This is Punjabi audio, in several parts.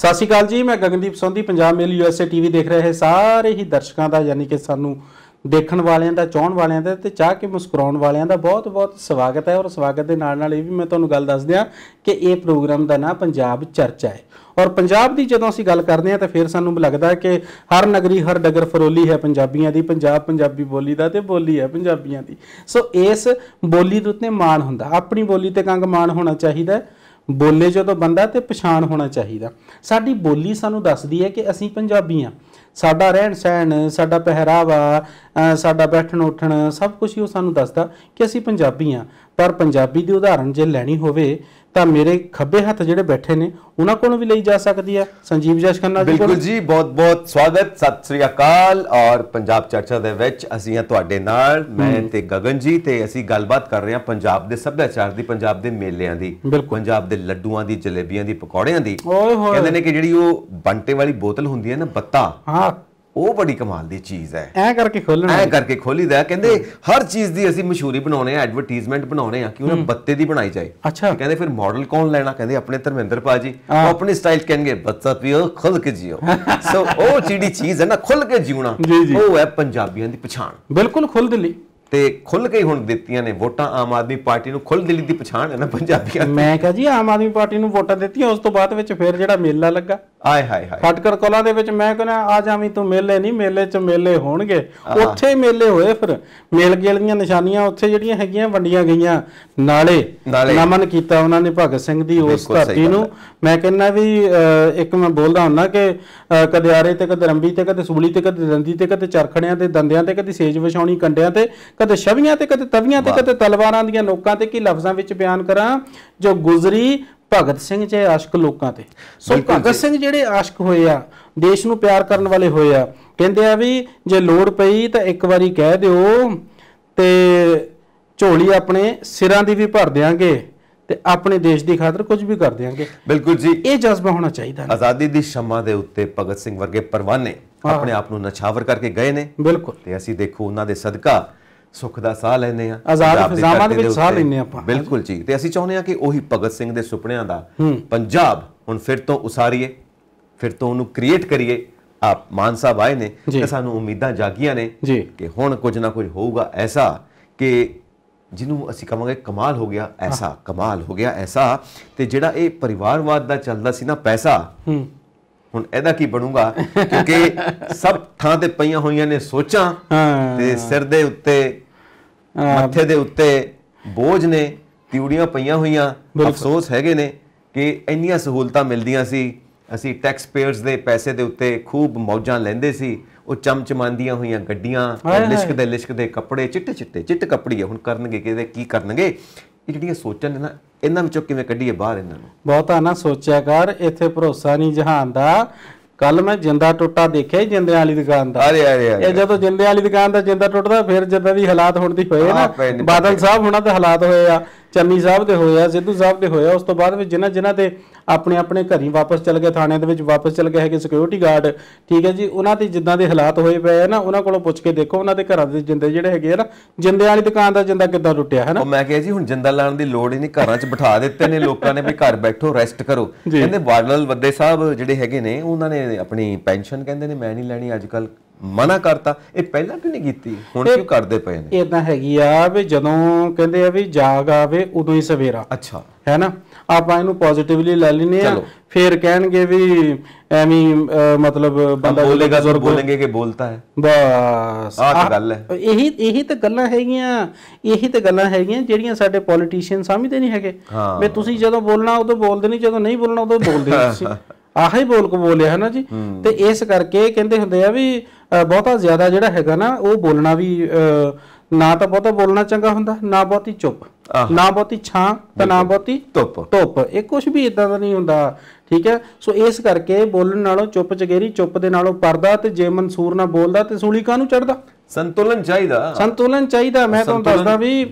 ਸਤਿ ਸ਼੍ਰੀ ਅਕਾਲ ਜੀ ਮੈਂ Gagandeep Sondhi Punjab mail USA TV ਦੇਖ ਰਹੇ ਸਾਰੇ ਹੀ ਦਰਸ਼ਕਾਂ ਦਾ ਯਾਨੀ ਕਿ ਸਾਨੂੰ ਦੇਖਣ ਵਾਲਿਆਂ ਦਾ ਚਾਹਣ ਵਾਲਿਆਂ ਦਾ ਤੇ ਚਾਹ ਕੇ ਮੁਸਕਰਾਉਣ ਵਾਲਿਆਂ ਦਾ ਬਹੁਤ-ਬਹੁਤ ਸਵਾਗਤ ਹੈ ਔਰ ਸਵਾਗਤ ਦੇ ਨਾਲ-ਨਾਲ ਇਹ ਵੀ ਮੈਂ ਤੁਹਾਨੂੰ ਗੱਲ ਦੱਸ ਦਿਆਂ ਕਿ ਇਹ ਪ੍ਰੋਗਰਾਮ ਦਾ ਨਾਮ ਪੰਜਾਬ ਚਰਚਾ ਹੈ ਔਰ ਪੰਜਾਬ ਦੀ ਜਦੋਂ ਅਸੀਂ ਗੱਲ ਕਰਦੇ ਹਾਂ ਤਾਂ ਫਿਰ ਸਾਨੂੰ ਲੱਗਦਾ ਹੈ ਕਿ ਹਰ ਨਗਰੀ ਹਰ ਡਗਰ ਫਰੋਲੀ ਹੈ ਪੰਜਾਬੀਆਂ ਦੀ ਪੰਜਾਬ ਪੰਜਾਬੀ ਬੋਲੀ ਦਾ ਤੇ ਬੋਲੀ ਹੈ ਪੰਜਾਬੀਆਂ ਦੀ ਸੋ ਇਸ ਬੋਲੀ ਦੇ ਉੱਤੇ ਮਾਣ ਹੁੰਦਾ ਆਪਣੀ ਬੋਲੀ ਤੇ ਕੰਗ ਮਾਣ ਹੋਣਾ ਚਾਹੀਦਾ ਹੈ ਬੋਲੇ ਜਦੋਂ ਬੰਦਾ ਤੇ ਪਛਾਣ ਹੋਣਾ ਚਾਹੀਦਾ ਸਾਡੀ ਬੋਲੀ ਸਾਨੂੰ ਦੱਸਦੀ ਹੈ ਕਿ ਅਸੀਂ ਪੰਜਾਬੀ ਆ ਸਾਡਾ ਰਹਿਣ ਸਹਿਣ ਸਾਡਾ ਪਹਿਰਾਵਾ ਸਾਡਾ ਬੈਠਣ ਉੱਠਣ ਸਭ ਕੁਝ ਹੀ ਉਹ ਸਾਨੂੰ ਦੱਸਦਾ ਕਿ ਅਸੀਂ ਪੰਜਾਬੀ ਆ ਪਰ ਪੰਜਾਬੀ ਦੀ ਉਦਾਹਰਣ ਜੇ ਲੈਣੀ ਹੋਵੇ ਤਾਂ ਮੇਰੇ ਖੱਬੇ ਹੱਥ ਜਿਹੜੇ ਬੈਠੇ ਨੇ ਉਹਨਾਂ ਕੋਲੋਂ ਵੀ ਲਈ ਜਾ ਸਕਦੀ ਹੈ ਸੰਜੀਵ ਜਸ ਜੀ ਬਿਲਕੁਲ ਜੀ ਬਹੁਤ ਬਹੁਤ ਸਵਾਗਤ ਸਤਿ ਸ੍ਰੀ ਅਕਾਲ ਔਰ ਪੰਜਾਬ ਚਰਚਾ ਦੇ ਵਿੱਚ ਅਸੀਂ ਆ ਤੁਹਾਡੇ ਨਾਲ ਮੈਂ ਤੇ ਗਗਨ ਜੀ ਤੇ ਅਸੀਂ ਗੱਲਬਾਤ ਕਰ ਰਹੇ ਹਾਂ ਪੰਜਾਬ ਦੇ ਸੱਭਿਆਚਾਰ ਦੀ ਪੰਜਾਬ ਦੇ ਮੇਲਿਆਂ ਦੀ ਪੰਜਾਬ ਦੇ ਲੱਡੂਆਂ ਦੀ ਜਲੇਬੀਆਂ ਦੀ ਪਕੌੜਿਆਂ ਦੀ ਕਹਿੰਦੇ ਨੇ ਕਿ ਜਿਹੜੀ ਉਹ ਬੰਟੇ ਵਾਲੀ ਬੋਤਲ ਹੁੰਦੀ ਹੈ ਨਾ ਬੱਤਾ ਹਾਂ ਉਹ ਬੜੀ ਕਮਾਲ ਦੀ ਚੀਜ਼ ਹੈ ਐ ਕਰਕੇ ਖੋਲਣਾ ਐ ਕਰਕੇ ਖੋਲੀਦਾ ਕਹਿੰਦੇ ਹਰ ਚੀਜ਼ ਦੀ ਅਸੀਂ ਮਸ਼ਹੂਰੀ ਬਣਾਉਣੇ ਆ ਐਡਵਰਟਾਈਜ਼ਮੈਂਟ ਬਣਾਉਣੇ ਆ ਕਿ ਉਹਨਾਂ ਬੱਤੇ ਦੀ ਬਣਾਈ ਜਾਏ ਅੱਛਾ ਕਹਿੰਦੇ ਫਿਰ ਮਾਡਲ ਕੌਣ ਲੈਣਾ ਕਹਿੰਦੇ ਆਪਣੇ ਧਰਮਿੰਦਰ ਪਾਜੀ ਉਹ ਆਪਣੀ ਸਟਾਈਲ ਕਹਿੰਗੇ ਬੱਤਾ ਪੀਓ ਖੁੱਲ ਕੇ ਜਿਓ ਸੋ ਉਹ ਜਿਹੜੀ ਚੀਜ਼ ਹੈ ਨਾ ਖੁੱਲ ਕੇ ਜਿਉਣਾ ਉਹ ਹੈ ਪੰਜਾਬੀਆਂ ਦੀ ਪਛਾਣ ਬਿਲਕੁਲ ਖੁੱਲ ਦਿੱਲੀ ਤੇ ਖੁੱਲ ਕੇ ਹੁਣ ਦਿੱਤੀਆਂ ਨੇ ਵੋਟਾਂ ਆਮ ਆਦਮੀ ਪਾਰਟੀ ਨੂੰ ਖੁੱਲ ਦਿੱਲੀ ਦੀ ਪਛਾਣ ਹੈ ਨਾ ਪੰਜਾਬੀਆਂ ਮੈਂ ਕਹਾਂ ਜੀ ਆਮ ਆਦਮੀ ਪਾਰਟੀ ਨੂੰ ਵੋਟਾਂ ਦਿੱਤੀਆਂ ਉਸ ਤੋਂ ਬਾਅਦ ਵਿੱਚ ਫਿਰ ਜਿਹੜਾ ਮੇਲਾ ਲੱਗਾ ਆਏ ਹਾਏ ਹਾਏ ਫਟਕਰ ਕੋਲਾ ਦੇ ਵਿੱਚ ਮੈਂ ਕਹਿੰਦਾ ਆ ਜਾਵੀਂ ਤੂੰ ਮੇਲੇ ਨਹੀਂ ਮੇਲੇ 'ਚ ਮੇਲੇ ਹੋਣਗੇ ਉੱਥੇ ਹੀ ਮੇਲੇ ਹੋਏ ਫਿਰ ਮੇਲ ਗੇਲੀਆਂ ਨਿਸ਼ਾਨੀਆਂ ਉੱਥੇ ਜਿਹੜੀਆਂ ਹੈਗੀਆਂ ਵੰਡੀਆਂ ਗਈਆਂ ਨਾਲੇ ਨਮਨ ਕੀਤਾ ਉਹਨਾਂ ਨੇ ਭਗਤ ਸਿੰਘ ਦੀ ਉਸ ਧਰਤੀ ਨੂੰ ਮੈਂ ਕਹਿੰਦਾ ਵੀ ਇੱਕ ਮੈਂ ਬੋਲਦਾ ਹੁੰਦਾ ਕਿ ਕਦੇ ਆਰੇ ਤੇ ਕਦੇ ਰੰਬੀ ਤੇ ਕਦੇ ਸੂਲੀ ਤੇ ਕਦੇ ਦੰਦੀ ਤੇ ਕਦੇ ਚਰਖੜਿਆਂ ਤੇ ਦੰਦਿਆਂ ਤੇ ਕਦੇ ਸੇਜ ਵਿਛਾਉਣੀ ਕੰਡਿਆਂ ਤੇ ਕਦੇ ਸ਼ਵੀਆਂ ਤੇ ਕਦੇ ਤਵੀਆਂ ਤੇ ਕਦੇ ਤਲਵਾਰਾਂ ਦੀਆਂ ਨੋਕਾਂ ਤੇ ਕੀ ਲਫ਼ਜ਼ਾਂ ਵਿੱਚ ਬਿਆਨ ਕਰਾਂ ਜੋ ਗੁਜ਼ਰੀ ਭਗਤ ਸਿੰਘ ਜੇ ਆਸ਼ਕ ਲੋਕਾਂ ਤੇ ਸੋ ਭਗਤ ਸਿੰਘ ਜਿਹੜੇ ਆਸ਼ਕ ਹੋਏ ਆ ਦੇਸ਼ ਨੂੰ ਪਿਆਰ ਕਰਨ ਵਾਲੇ ਹੋਏ ਆ ਕਹਿੰਦੇ ਆ ਵੀ ਜੇ ਲੋੜ ਪਈ ਤਾਂ ਇੱਕ ਵਾਰੀ ਕਹਿ ਦਿਓ ਤੇ ਝੋਲੀ ਆਪਣੇ ਸਿਰਾਂ ਦੀ ਵੀ ਭਰ ਦੇਾਂਗੇ ਤੇ ਆਪਣੇ ਦੇਸ਼ ਦੀ ਖਾਤਰ ਕੁਝ ਵੀ ਕਰ ਦੇਾਂਗੇ ਬਿਲਕੁਲ ਜੀ ਇਹ ਜਜ਼ਬਾ ਹੋਣਾ ਚਾਹੀਦਾ ਹੈ ਆਜ਼ਾਦੀ ਦੀ ਸ਼ਮਾ ਦੇ ਉੱਤੇ ਭਗਤ ਸਿੰਘ ਵਰਗੇ ਪਰਵਾਨੇ ਆਪਣੇ ਆਪ ਨੂੰ ਨਛਾਵਰ ਕਰਕੇ ਗਏ ਨੇ ਬਿਲਕੁਲ ਤੇ ਅਸੀਂ ਦੇਖੋ ਉਹਨਾਂ ਦੇ ਸਦਕਾ ਸੁੱਖ ਦਾ ਸਾਹ ਲੈਨੇ ਆ ਆਜ਼ਾਦ ਫਿਜ਼ਾਵਾਂ ਦੇ ਵਿੱਚ ਸਾਹ ਲੈਨੇ ਆਪਾਂ ਬਿਲਕੁਲ ਜੀ ਤੇ ਅਸੀਂ ਚਾਹੁੰਦੇ ਆ ਕਿ ਉਹੀ ਭਗਤ ਸਿੰਘ ਦੇ ਸੁਪਨਿਆਂ ਦਾ ਪੰਜਾਬ ਹੁਣ ਫਿਰ ਤੋਂ ਉਸਾਰੀਏ ਫਿਰ ਤੋਂ ਉਹਨੂੰ ਕ੍ਰੀਏਟ ਕਰੀਏ ਆਪ ਮਾਨ ਸਾਹਿਬ ਆਏ ਨੇ ਤੇ ਸਾਨੂੰ ਉਮੀਦਾਂ ਜਾਗੀਆਂ ਨੇ ਕਿ ਹੁਣ ਕੁਝ ਨਾ ਕੁਝ ਹੋਊਗਾ ਐਸਾ ਕਿ ਜਿਹਨੂੰ ਅਸੀਂ ਕਹਾਂਗੇ ਕਮਾਲ ਹੋ ਗਿਆ ਐਸਾ ਕਮਾਲ ਹੋ ਗਿਆ ਐਸਾ ਤੇ ਜਿਹੜਾ ਇਹ ਪਰਿਵਾਰਵਾਦ ਦਾ ਚੱਲਦਾ ਸੀ ਨਾ ਪੈਸਾ ਹੁਣ ਇਹਦਾ ਕੀ ਬਣੂਗਾ ਕਿਉਂਕਿ ਸਭ ਥਾਂ ਤੇ ਪਈਆਂ ਹੋਈਆਂ ਨੇ ਸੋਚਾਂ ਤੇ ਸਿਰ ਦੇ ਉੱਤੇ ਮੱਥੇ ਦੇ ਉੱਤੇ ਬੋਝ ਨੇ ਤਿਉੜੀਆਂ ਪਈਆਂ ਹੋਈਆਂ ਅਫਸੋਸ ਹੈਗੇ ਨੇ ਕਿ ਇੰਨੀਆਂ ਸਹੂਲਤਾਂ ਮਿਲਦੀਆਂ ਸੀ ਅਸੀਂ ਟੈਕਸ ਪੇਅਰਸ ਦੇ ਪੈਸੇ ਦੇ ਉੱਤੇ ਖੂਬ ਮੌਜਾਂ ਲੈਂਦੇ ਸੀ ਉਹ ਚਮਚਮਾਂਦੀਆਂ ਹੋਈਆਂ ਗੱਡੀਆਂ ਲਿਸ਼ਕਦੇ ਲਿਸ਼ਕਦੇ ਕੱਪੜੇ ਚਿੱਟੇ ਚਿੱਟੇ ਚਿੱਟ ਕੱਪੜੀ ਹੁਣ ਕਰਨਗੇ ਕਿਹਦੇ ਕੀ ਕਰਨਗੇ ਇਹ ਜਿਹੜੀਆਂ ਸੋਚਾਂ ਨੇ ਨਾ ਇਹਨਾਂ ਵਿੱਚੋਂ ਕਿਵੇਂ ਕੱਢੀਏ ਬਾਹਰ ਇਹਨਾਂ ਨੂੰ ਬਹੁਤਾ ਨਾ ਸੋਚਿਆ ਕਰ ਇੱਥੇ ਭਰੋਸਾ ਨਹੀਂ ਜਹਾਨ ਦਾ ਕੱਲ ਮੈਂ ਜਿੰਦਾ ਟੁੱਟਾ ਦੇਖਿਆ ਹੀ ਜਿੰਦੇ ਵਾਲੀ ਦੁਕਾਨ ਦਾ ਅਰੇ ਅਰੇ ਇਹ ਜਦੋਂ ਜਿੰਦੇ ਵਾਲੀ ਦੁਕਾਨ ਦਾ ਜਿੰਦਾ ਟੁੱਟਦਾ ਫਿਰ ਜਿੱਦਾਂ ਦੀ ਹਾਲਾਤ ਹੁਣ ਦੀ ਹੋਏ ਨਾ ਬਾਦਲ ਸਾਹਿਬ ਹੁਣਾਂ ਦੇ ਹਾਲਾਤ ਹੋਏ ਆ ਚੰਨੀ ਸਾਹਿਬ ਦੇ ਹੋਇਆ ਸਿੱਧੂ ਸਾਹਿਬ ਦੇ ਹੋਇਆ ਉਸ ਤੋਂ ਬਾਅਦ ਵਿੱਚ ਜਿਨ੍ਹਾਂ ਜਿਨ੍ਹਾਂ ਦੇ ਆਪਣੇ ਆਪਣੇ ਘਰੀ ਵਾਪਸ ਚਲ ਗਏ ਥਾਣੇ ਦੇ ਵਿੱਚ ਵਾਪਸ ਚਲ ਗਏ ਹੈਗੇ ਸਿਕਿਉਰਿਟੀ ਗਾਰਡ ਠੀਕ ਹੈ ਜੀ ਉਹਨਾਂ ਦੇ ਜਿੱਦਾਂ ਦੇ ਹਾਲਾਤ ਹੋਏ ਪਏ ਆ ਨਾ ਉਹਨਾਂ ਕੋਲੋਂ ਪੁੱਛ ਕੇ ਦੇਖੋ ਉਹਨਾਂ ਦੇ ਘਰਾਂ ਦੇ ਜਿੰਦੇ ਜਿਹੜੇ ਹੈਗੇ ਆ ਨਾ ਜਿੰਦੇ ਵਾਲੀ ਦੁਕਾਨ ਦਾ ਜਿੰਦਾ ਕਿੱਦਾਂ ਟੁੱਟਿਆ ਹੈ ਨਾ ਉਹ ਮੈਂ ਕਿਹਾ ਜੀ ਹੁਣ ਜਿੰਦਾ ਲਾਣ ਦੀ ਲੋੜ ਹੀ ਨਹੀਂ ਘਰਾਂ 'ਚ ਬਿਠਾ ਦਿੱਤੇ ਨੇ ਲੋਕਾਂ ਨੇ ਵੀ ਘਰ ਬੈਠੋ ਰੈਸਟ ਕਰੋ ਕਹਿੰਦੇ ਵਾਰਨਲ ਵੱਡੇ ਸਾਹਿਬ ਜਿਹੜੇ ਹੈਗੇ ਨੇ ਉਹਨਾਂ ਨੇ ਆਪਣੀ ਪੈਨਸ਼ਨ ਕਹਿੰਦੇ ਨੇ ਮੈਂ ਨਹੀਂ ਲੈਣੀ ਅੱਜਕੱਲ ਮਨਾ ਕਰਤਾ ਇਹ ਪਹਿਲਾਂ ਵੀ ਨਹੀਂ ਕੀਤੀ ਹੁਣ ਕਿਉਂ ਕਰਦੇ ਪਏ ਨੇ ਇਦਾਂ ਹੈਗੀ ਆ ਵੀ ਜਦੋਂ ਕਹਿੰਦੇ ਆ ਵੀ ਜਾਗ ਆਵੇ ਉਦੋਂ ਹੀ ਸਵੇਰਾ ਅੱਛਾ ਹੈ ਨਾ ਆਪਾਂ ਇਹਨੂੰ ਪੋਜ਼ਿਟਿਵਲੀ ਲੈ ਲੈਨੇ ਆ ਫਿਰ ਕਹਿਣਗੇ ਵੀ ਐਵੇਂ ਮਤਲਬ ਬੰਦਾ ਬੋਲੇਗਾ ਜ਼ੋਰ ਬੋਲਣਗੇ ਕਿ ਬੋਲਤਾ ਹੈ ਬਸ ਆਹ ਗੱਲ ਹੈ ਇਹੀ ਇਹੀ ਤਾਂ ਗੱਲਾਂ ਹੈਗੀਆਂ ਇਹੀ ਤਾਂ ਗੱਲਾਂ ਹੈਗੀਆਂ ਜਿਹੜੀਆਂ ਸਾਡੇ ਪੋਲੀਟੀਸ਼ੀਅਨ ਸਮਝਦੇ ਨਹੀਂ ਹੈਗੇ ਵੀ ਤੁਸੀਂ ਜਦੋਂ ਬੋਲਣਾ ਉਦੋਂ ਬੋਲਦੇ ਨਹੀਂ ਜਦੋਂ ਨਹੀਂ ਬੋਲਣਾ ਉਦੋਂ ਬੋਲਦੇ ਨਹੀਂ ਤੁਸੀਂ ਆਹੀ ਬੋਲ ਬੋਲਿਆ ਹੈ ਨਾ ਜੀ ਤੇ ਇਸ ਕਰਕੇ ਕਹਿੰਦੇ ਹੁੰਦੇ ਆ ਵੀ ਬਹੁਤਾ ਜ਼ਿਆਦਾ ਜਿਹੜਾ ਹੈਗਾ ਨਾ ਉਹ ਬੋਲਣਾ ਵੀ ਨਾ ਤਾਂ ਬਹੁਤਾ ਬੋਲਣਾ ਚੰਗਾ ਹੁੰਦਾ ਨਾ ਬਹੁਤੀ ਚੁੱਪ ਨਾ ਬਹੁਤੀ ਛਾਂ ਤੇ ਨਾ ਬਹੁਤੀ ਧੁੱਪ ਧੁੱਪ ਇਹ ਕੁਝ ਵੀ ਇਦਾਂ ਦਾ ਨਹੀਂ ਹੁੰਦਾ ਠੀਕ ਹੈ ਸੋ ਇਸ ਕਰਕੇ ਬੋਲਣ ਨਾਲੋਂ ਚੁੱਪ ਚਗੇਰੀ ਚੁੱਪ ਦੇ ਨਾਲੋਂ ਪਰਦਾ ਤੇ ਜੇ ਮਨਸੂਰ ਨਾ ਬੋਲਦਾ ਤੇ ਸੂਲੀ ਨੂੰ ਚੜਦਾ ਸੰਤੁਲਨ ਚਾਹੀਦਾ ਸੰਤੁਲਨ ਚਾਹੀਦਾ ਮੈਂ ਤੁਹਾਨੂੰ ਦੱਸਦਾ ਵੀ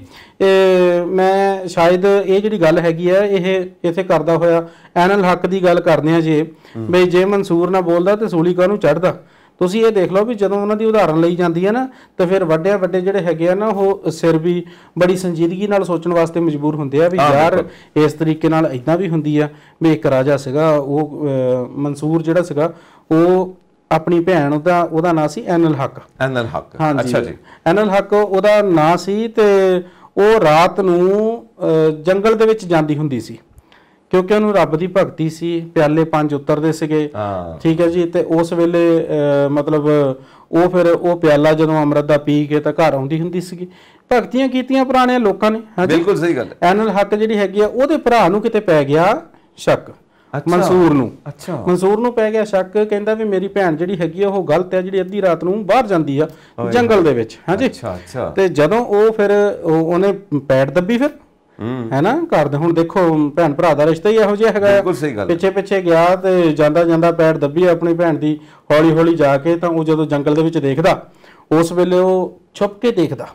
ਮੈਂ ਸ਼ਾਇਦ ਇਹ ਜਿਹੜੀ ਗੱਲ ਹੈਗੀ ਆ ਇਹ ਇਥੇ ਕਰਦਾ ਹੋਇਆ ਐਨਲ ਹੱਕ ਦੀ ਗੱਲ ਕਰਦੇ ਆ ਜੇ ਬਈ ਜੇ ਮਨਸੂਰ ਨਾ ਬੋਲਦਾ ਤੇ ਸੂਲੀ ਕਾ ਨੂੰ ਚੜਦਾ ਤੁਸੀਂ ਇਹ ਦੇਖ ਲਓ ਵੀ ਜਦੋਂ ਉਹਨਾਂ ਦੀ ਉਦਾਹਰਣ ਲਈ ਜਾਂਦੀ ਹੈ ਨਾ ਤਾਂ ਫਿਰ ਵੱਡੇ ਵੱਡੇ ਜਿਹੜੇ ਹੈਗੇ ਆ ਨਾ ਉਹ ਸਿਰ ਵੀ ਬੜੀ ਸੰਜੀਦਗੀ ਨਾਲ ਸੋਚਣ ਵਾਸਤੇ ਮਜਬੂਰ ਹੁੰਦੇ ਆ ਵੀ ਯਾਰ ਇਸ ਤਰੀਕੇ ਨਾਲ ਇਦਾਂ ਵੀ ਹੁੰਦੀ ਆ ਵੀ ਇੱਕ ਰਾਜਾ ਸੀਗਾ ਉਹ ਮਨਸੂਰ ਜਿਹੜਾ ਸੀਗਾ ਉਹ ਆਪਣੀ ਭੈਣ ਦਾ ਉਹਦਾ ਨਾਂ ਸੀ ਐਨਲ ਹੱਕ ਐਨਲ ਹੱਕ ਅੱਛਾ ਜੀ ਐਨਲ ਹੱਕ ਉਹਦਾ ਨਾਂ ਸੀ ਤੇ ਉਹ ਰਾਤ ਨੂੰ ਜੰਗਲ ਦੇ ਵਿੱਚ ਜਾਂਦੀ ਹੁੰਦੀ ਸੀ ਕਿਉਂਕਿ ਉਹਨੂੰ ਰੱਬ ਦੀ ਭਗਤੀ ਸੀ ਪਿਆਲੇ ਪੰਜ ਉਤਰਦੇ ਸੀਗੇ ਠੀਕ ਹੈ ਜੀ ਤੇ ਉਸ ਵੇਲੇ ਮਤਲਬ ਉਹ ਫਿਰ ਉਹ ਪਿਆਲਾ ਜਦੋਂ ਅੰਮ੍ਰਿਤ ਦਾ ਪੀ ਕੇ ਤਾਂ ਘਰ ਆਉਂਦੀ ਹੁੰਦੀ ਸੀਗੀ ਭਗਤੀਆਂ ਕੀਤੀਆਂ ਪੁਰਾਣੇ ਲੋਕਾਂ ਨੇ ਬਿਲਕੁਲ ਸਹੀ ਗੱਲ ਐਨਲ ਹੱਕ ਜਿਹੜੀ ਹੈਗੀ ਆ ਉਹਦੇ ਭਰਾ ਨੂੰ ਕਿਤੇ ਪੈ ਗਿਆ ਸ਼ੱਕ ਮਨਸੂਰ ਨੂੰ ਅੱਛਾ ਮਨਸੂਰ ਨੂੰ ਪੈ ਗਿਆ ਸ਼ੱਕ ਕਹਿੰਦਾ ਵੀ ਮੇਰੀ ਭੈਣ ਜਿਹੜੀ ਹੈਗੀ ਆ ਉਹ ਗਲਤ ਹੈ ਜਿਹੜੀ ਅੱਧੀ ਰਾਤ ਨੂੰ ਬਾਹਰ ਜਾਂਦੀ ਆ ਜੰਗਲ ਦੇ ਵਿੱਚ ਹਾਂਜੀ ਅੱਛਾ ਅੱਛਾ ਤੇ ਜਦੋਂ ਉਹ ਫਿਰ ਉਹਨੇ ਪੈੜ ਦੱਬੀ ਫਿਰ ਹੈ ਨਾ ਘਰ ਦੇ ਹੁਣ ਦੇਖੋ ਭੈਣ ਭਰਾ ਦਾ ਰਿਸ਼ਤਾ ਹੀ ਇਹੋ ਜਿਹਾ ਹੈਗਾ ਪਿੱਛੇ ਪਿੱਛੇ ਗਿਆ ਤੇ ਜਾਂਦਾ ਜਾਂਦਾ ਪੈੜ ਦੱਬੀ ਆਪਣੀ ਭੈਣ ਦੀ ਹੌਲੀ ਹੌਲੀ ਜਾ ਕੇ ਤਾਂ ਉਹ ਜਦੋਂ ਜੰਗਲ ਦੇ ਵਿੱਚ ਦੇਖਦਾ ਉਸ ਵੇਲੇ ਉਹ ਛੁਪ ਕੇ ਦੇਖਦਾ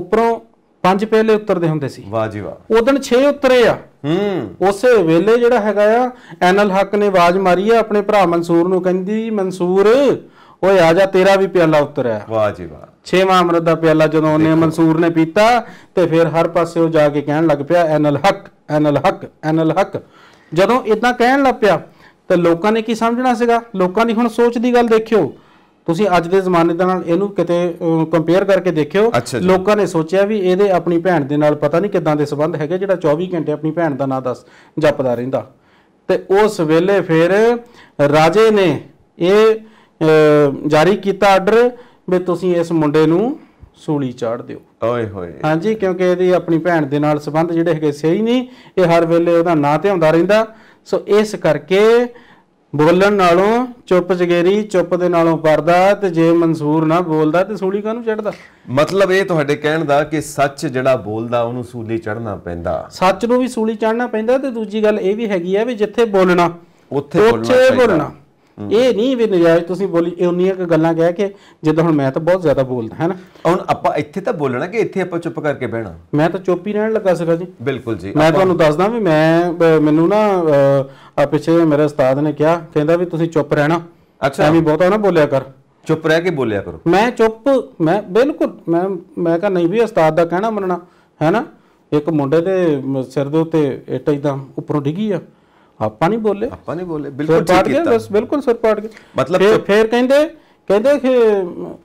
ਉੱਪਰੋਂ ਪੰਜ ਪਹਿਲੇ ਉੱਤਰਦੇ ਹੁੰਦੇ ਸੀ ਵਾਹ ਜੀ ਵਾਹ ਦਿਨ 6 ਉੱਤਰੇ ਆ ਹੂੰ ਉਸੇ ਵੇਲੇ ਜਿਹੜਾ ਹੈਗਾ ਆ ਐਨਲ ਹੱਕ ਨੇ ਆਵਾਜ਼ ਮਾਰੀ ਆ ਆਪਣੇ ਭਰਾ ਮਨਸੂਰ ਨੂੰ ਕਹਿੰਦੀ ਮਨਸੂਰ ਓਏ ਆ ਜਾ ਤੇਰਾ ਵੀ ਪਿਆਲਾ ਉਤਰਿਆ ਵਾਹ ਜੀ ਵਾਹ ਛੇਵਾਂ ਅਮਰਤ ਦਾ ਪਿਆਲਾ ਜਦੋਂ ਉਹਨੇ ਮਨਸੂਰ ਨੇ ਪੀਤਾ ਤੇ ਫਿਰ ਹਰ ਪਾਸੇ ਉਹ ਜਾ ਕੇ ਕਹਿਣ ਲੱਗ ਪਿਆ ਐਨਲ ਹੱਕ ਐਨਲ ਹੱਕ ਐਨਲ ਹੱਕ ਜਦੋਂ ਇਦਾਂ ਕਹਿਣ ਲੱਗ ਪਿਆ ਤਾਂ ਲੋਕਾਂ ਨੇ ਕੀ ਸਮਝਣਾ ਸੀਗਾ ਲੋਕਾਂ ਦੀ ਹੁਣ ਸੋਚ ਦੀ ਗੱਲ ਦੇਖਿਓ ਤੁਸੀਂ ਅੱਜ ਦੇ ਜ਼ਮਾਨੇ ਦੇ ਨਾਲ ਇਹਨੂੰ ਕਿਤੇ ਕੰਪੇਅਰ ਕਰਕੇ ਦੇਖਿਓ ਲੋਕਾਂ ਨੇ ਸੋਚਿਆ ਵੀ ਇਹਦੇ ਆਪਣੀ ਭੈਣ ਦੇ ਨਾਲ ਪਤਾ ਨਹੀਂ ਕਿਦਾਂ ਦੇ ਸਬੰਧ ਹੈਗੇ ਜਿਹੜਾ 24 ਘੰਟੇ ਆਪਣੀ ਭੈਣ ਦਾ ਨਾਂ ਦੱਸ ਜਪਦਾ ਰਹਿੰਦਾ ਤੇ ਉਸ ਵੇਲੇ ਫਿਰ ਰਾਜੇ ਨੇ ਇਹ ਜਾਰੀ ਕੀਤਾ ਆਰਡਰ ਵੀ ਤੁਸੀਂ ਇਸ ਮੁੰਡੇ ਨੂੰ ਸੂਲੀ ਚਾੜ ਦਿਓ ਓਏ ਹੋਏ ਹਾਂਜੀ ਕਿਉਂਕਿ ਇਹਦੀ ਆਪਣੀ ਭੈਣ ਦੇ ਨਾਲ ਸਬੰਧ ਜਿਹੜੇ ਹੈਗੇ ਸਹੀ ਨਹੀਂ ਇਹ ਹਰ ਵੇਲੇ ਉਹਦਾ ਨਾਂ ਤੇ ਰਹਿੰਦਾ ਸੋ ਇਸ ਕਰਕੇ ਬੋਲਣ ਨਾਲੋਂ ਚੁੱਪ ਚਗੇਰੀ ਚੁੱਪ ਦੇ ਨਾਲੋਂ ਪਰਦਾ ਤੇ ਜੇ ਮਨਸੂਰ ਨਾ ਬੋਲਦਾ ਤੇ ਸੂਲੀ ਕਾਹਨੂੰ ਚੜਦਾ ਮਤਲਬ ਇਹ ਤੁਹਾਡੇ ਕਹਿਣ ਦਾ ਕਿ ਸੱਚ ਜਿਹੜਾ ਬੋਲਦਾ ਉਹਨੂੰ ਸੂਲੀ ਚੜਨਾ ਪੈਂਦਾ ਸੱਚ ਨੂੰ ਵੀ ਸੂਲੀ ਚੜਨਾ ਪੈਂਦਾ ਤੇ ਦੂਜੀ ਗੱਲ ਇਹ ਵੀ ਹੈਗੀ ਆ ਵੀ ਜਿੱਥੇ ਬੋਲਣਾ ਉੱਥੇ ਬੋਲਣਾ ਇਹ ਨਹੀਂ ਵੀ ਨਜਾਇਜ਼ ਤੁਸੀਂ ਬੋਲੀ ਇਹ ਉਨੀਆਂ ਕੁ ਗੱਲਾਂ ਕਹਿ ਕੇ ਜਿੱਦਾਂ ਹੁਣ ਮੈਂ ਤਾਂ ਬਹੁਤ ਜ਼ਿਆਦਾ ਬੋਲਦਾ ਹੈ ਨਾ ਹੁਣ ਆਪਾਂ ਇੱਥੇ ਤਾਂ ਬੋਲਣਾ ਕਿ ਇੱਥੇ ਆਪਾਂ ਚੁੱਪ ਕਰਕੇ ਬਹਿਣਾ ਮੈਂ ਤਾਂ ਚੁੱਪ ਹੀ ਰਹਿਣ ਲੱਗਾ ਸੀਗਾ ਜੀ ਬਿਲਕੁਲ ਜੀ ਮੈਂ ਤੁਹਾਨੂੰ ਦੱਸਦਾ ਵੀ ਮੈਂ ਮੈਨੂੰ ਨਾ ਆ ਪਿੱਛੇ ਮੇਰੇ ਉਸਤਾਦ ਨੇ ਕਿਹਾ ਕਹਿੰਦਾ ਵੀ ਤੁਸੀਂ ਚੁੱਪ ਰਹਿਣਾ ਅੱਛਾ ਐਵੇਂ ਬਹੁਤਾ ਨਾ ਬੋਲਿਆ ਕਰ ਚੁੱਪ ਰਹਿ ਕੇ ਬੋਲਿਆ ਕਰੋ ਮੈਂ ਚੁੱਪ ਮੈਂ ਬਿਲਕੁਲ ਮੈਂ ਮੈਂ ਕਹਾਂ ਨਹੀਂ ਵੀ ਉਸਤਾਦ ਦਾ ਕਹਿਣਾ ਮੰਨਣਾ ਹੈ ਨਾ ਇੱਕ ਮੁੰਡੇ ਦੇ ਸਿਰ ਦੇ ਉੱਤੇ ਇੱਟ ਇਦਾਂ ਉੱਪਰੋਂ ਡਿੱਗੀ ਆ ਆਪਾਂ ਨਹੀਂ ਬੋਲੇ ਆਪਾਂ ਨਹੀਂ ਬੋਲੇ ਬਿਲਕੁਲ ਠੀਕ ਕੀਤਾ ਬਸ ਬਿਲਕੁਲ ਸਿਰ ਪਾੜ ਕੇ ਮਤਲਬ ਫੇਰ ਕਹਿੰਦੇ ਕਹਿੰਦੇ ਕਿ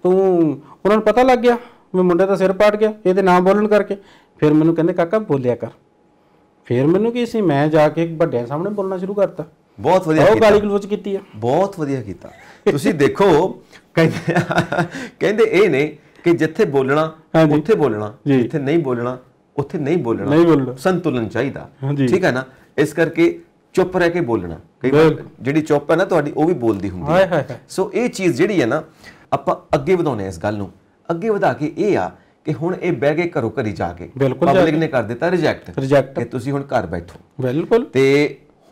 ਤੂੰ ਉਹਨਾਂ ਨੂੰ ਪਤਾ ਲੱਗ ਗਿਆ ਮੈਂ ਮੁੰਡੇ ਦਾ ਸਿਰ ਪਾੜ ਗਿਆ ਇਹਦੇ ਨਾਮ ਬੋਲਣ ਕਰਕੇ ਫਿਰ ਮੈਨੂੰ ਕਹਿੰਦੇ ਕਾਕਾ ਬੋਲਿਆ ਕਰ ਫਿਰ ਮੈਨੂੰ ਕੀ ਸੀ ਮੈਂ ਜਾ ਕੇ ਵੱਡਿਆਂ ਸਾਹਮਣੇ ਬੋਲਣਾ ਸ਼ੁਰੂ ਕਰਤਾ ਬਹੁਤ ਵਧੀਆ ਕੀਤਾ ਉਹ ਗਾਲੀ ਗਲੋਚ ਕੀਤੀ ਆ ਬਹੁਤ ਵਧੀਆ ਕੀਤਾ ਤੁਸੀਂ ਦੇਖੋ ਕਹਿੰਦੇ ਕਹਿੰਦੇ ਇਹ ਨੇ ਕਿ ਜਿੱਥੇ ਬੋਲਣਾ ਉੱਥੇ ਬੋਲਣਾ ਜਿੱਥੇ ਨਹੀਂ ਬੋਲਣਾ ਉੱਥੇ ਨਹੀਂ ਬੋਲਣਾ ਸੰਤੁਲਨ ਚਾਹੀਦਾ ਠੀਕ ਹੈ ਨਾ ਇਸ ਕਰਕੇ ਚੁੱਪ ਰਹਿ ਕੇ ਬੋਲਣਾ ਕਈ ਵਾਰ ਜਿਹੜੀ ਚੁੱਪ ਹੈ ਨਾ ਤੁਹਾਡੀ ਉਹ ਵੀ ਬੋਲਦੀ ਹੁੰਦੀ ਹੈ ਸੋ ਇਹ ਚੀਜ਼ ਜਿਹੜੀ ਹੈ ਨਾ ਆਪਾਂ ਅੱਗੇ ਵਧਾਉਣੇ ਇਸ ਗੱਲ ਨੂੰ ਅੱਗੇ ਵਧਾ ਕੇ ਇਹ ਆ ਕਿ ਹੁਣ ਇਹ ਬਹਿ ਕੇ ਘਰੋਂ ਘਰੀ ਜਾ ਕੇ ਪਬਲਿਕ ਨੇ ਕਰ ਦਿੱਤਾ ਰਿਜੈਕਟ ਕਿ ਤੁਸੀਂ ਹੁਣ ਘਰ ਬੈਠੋ ਬਿਲਕੁਲ ਤੇ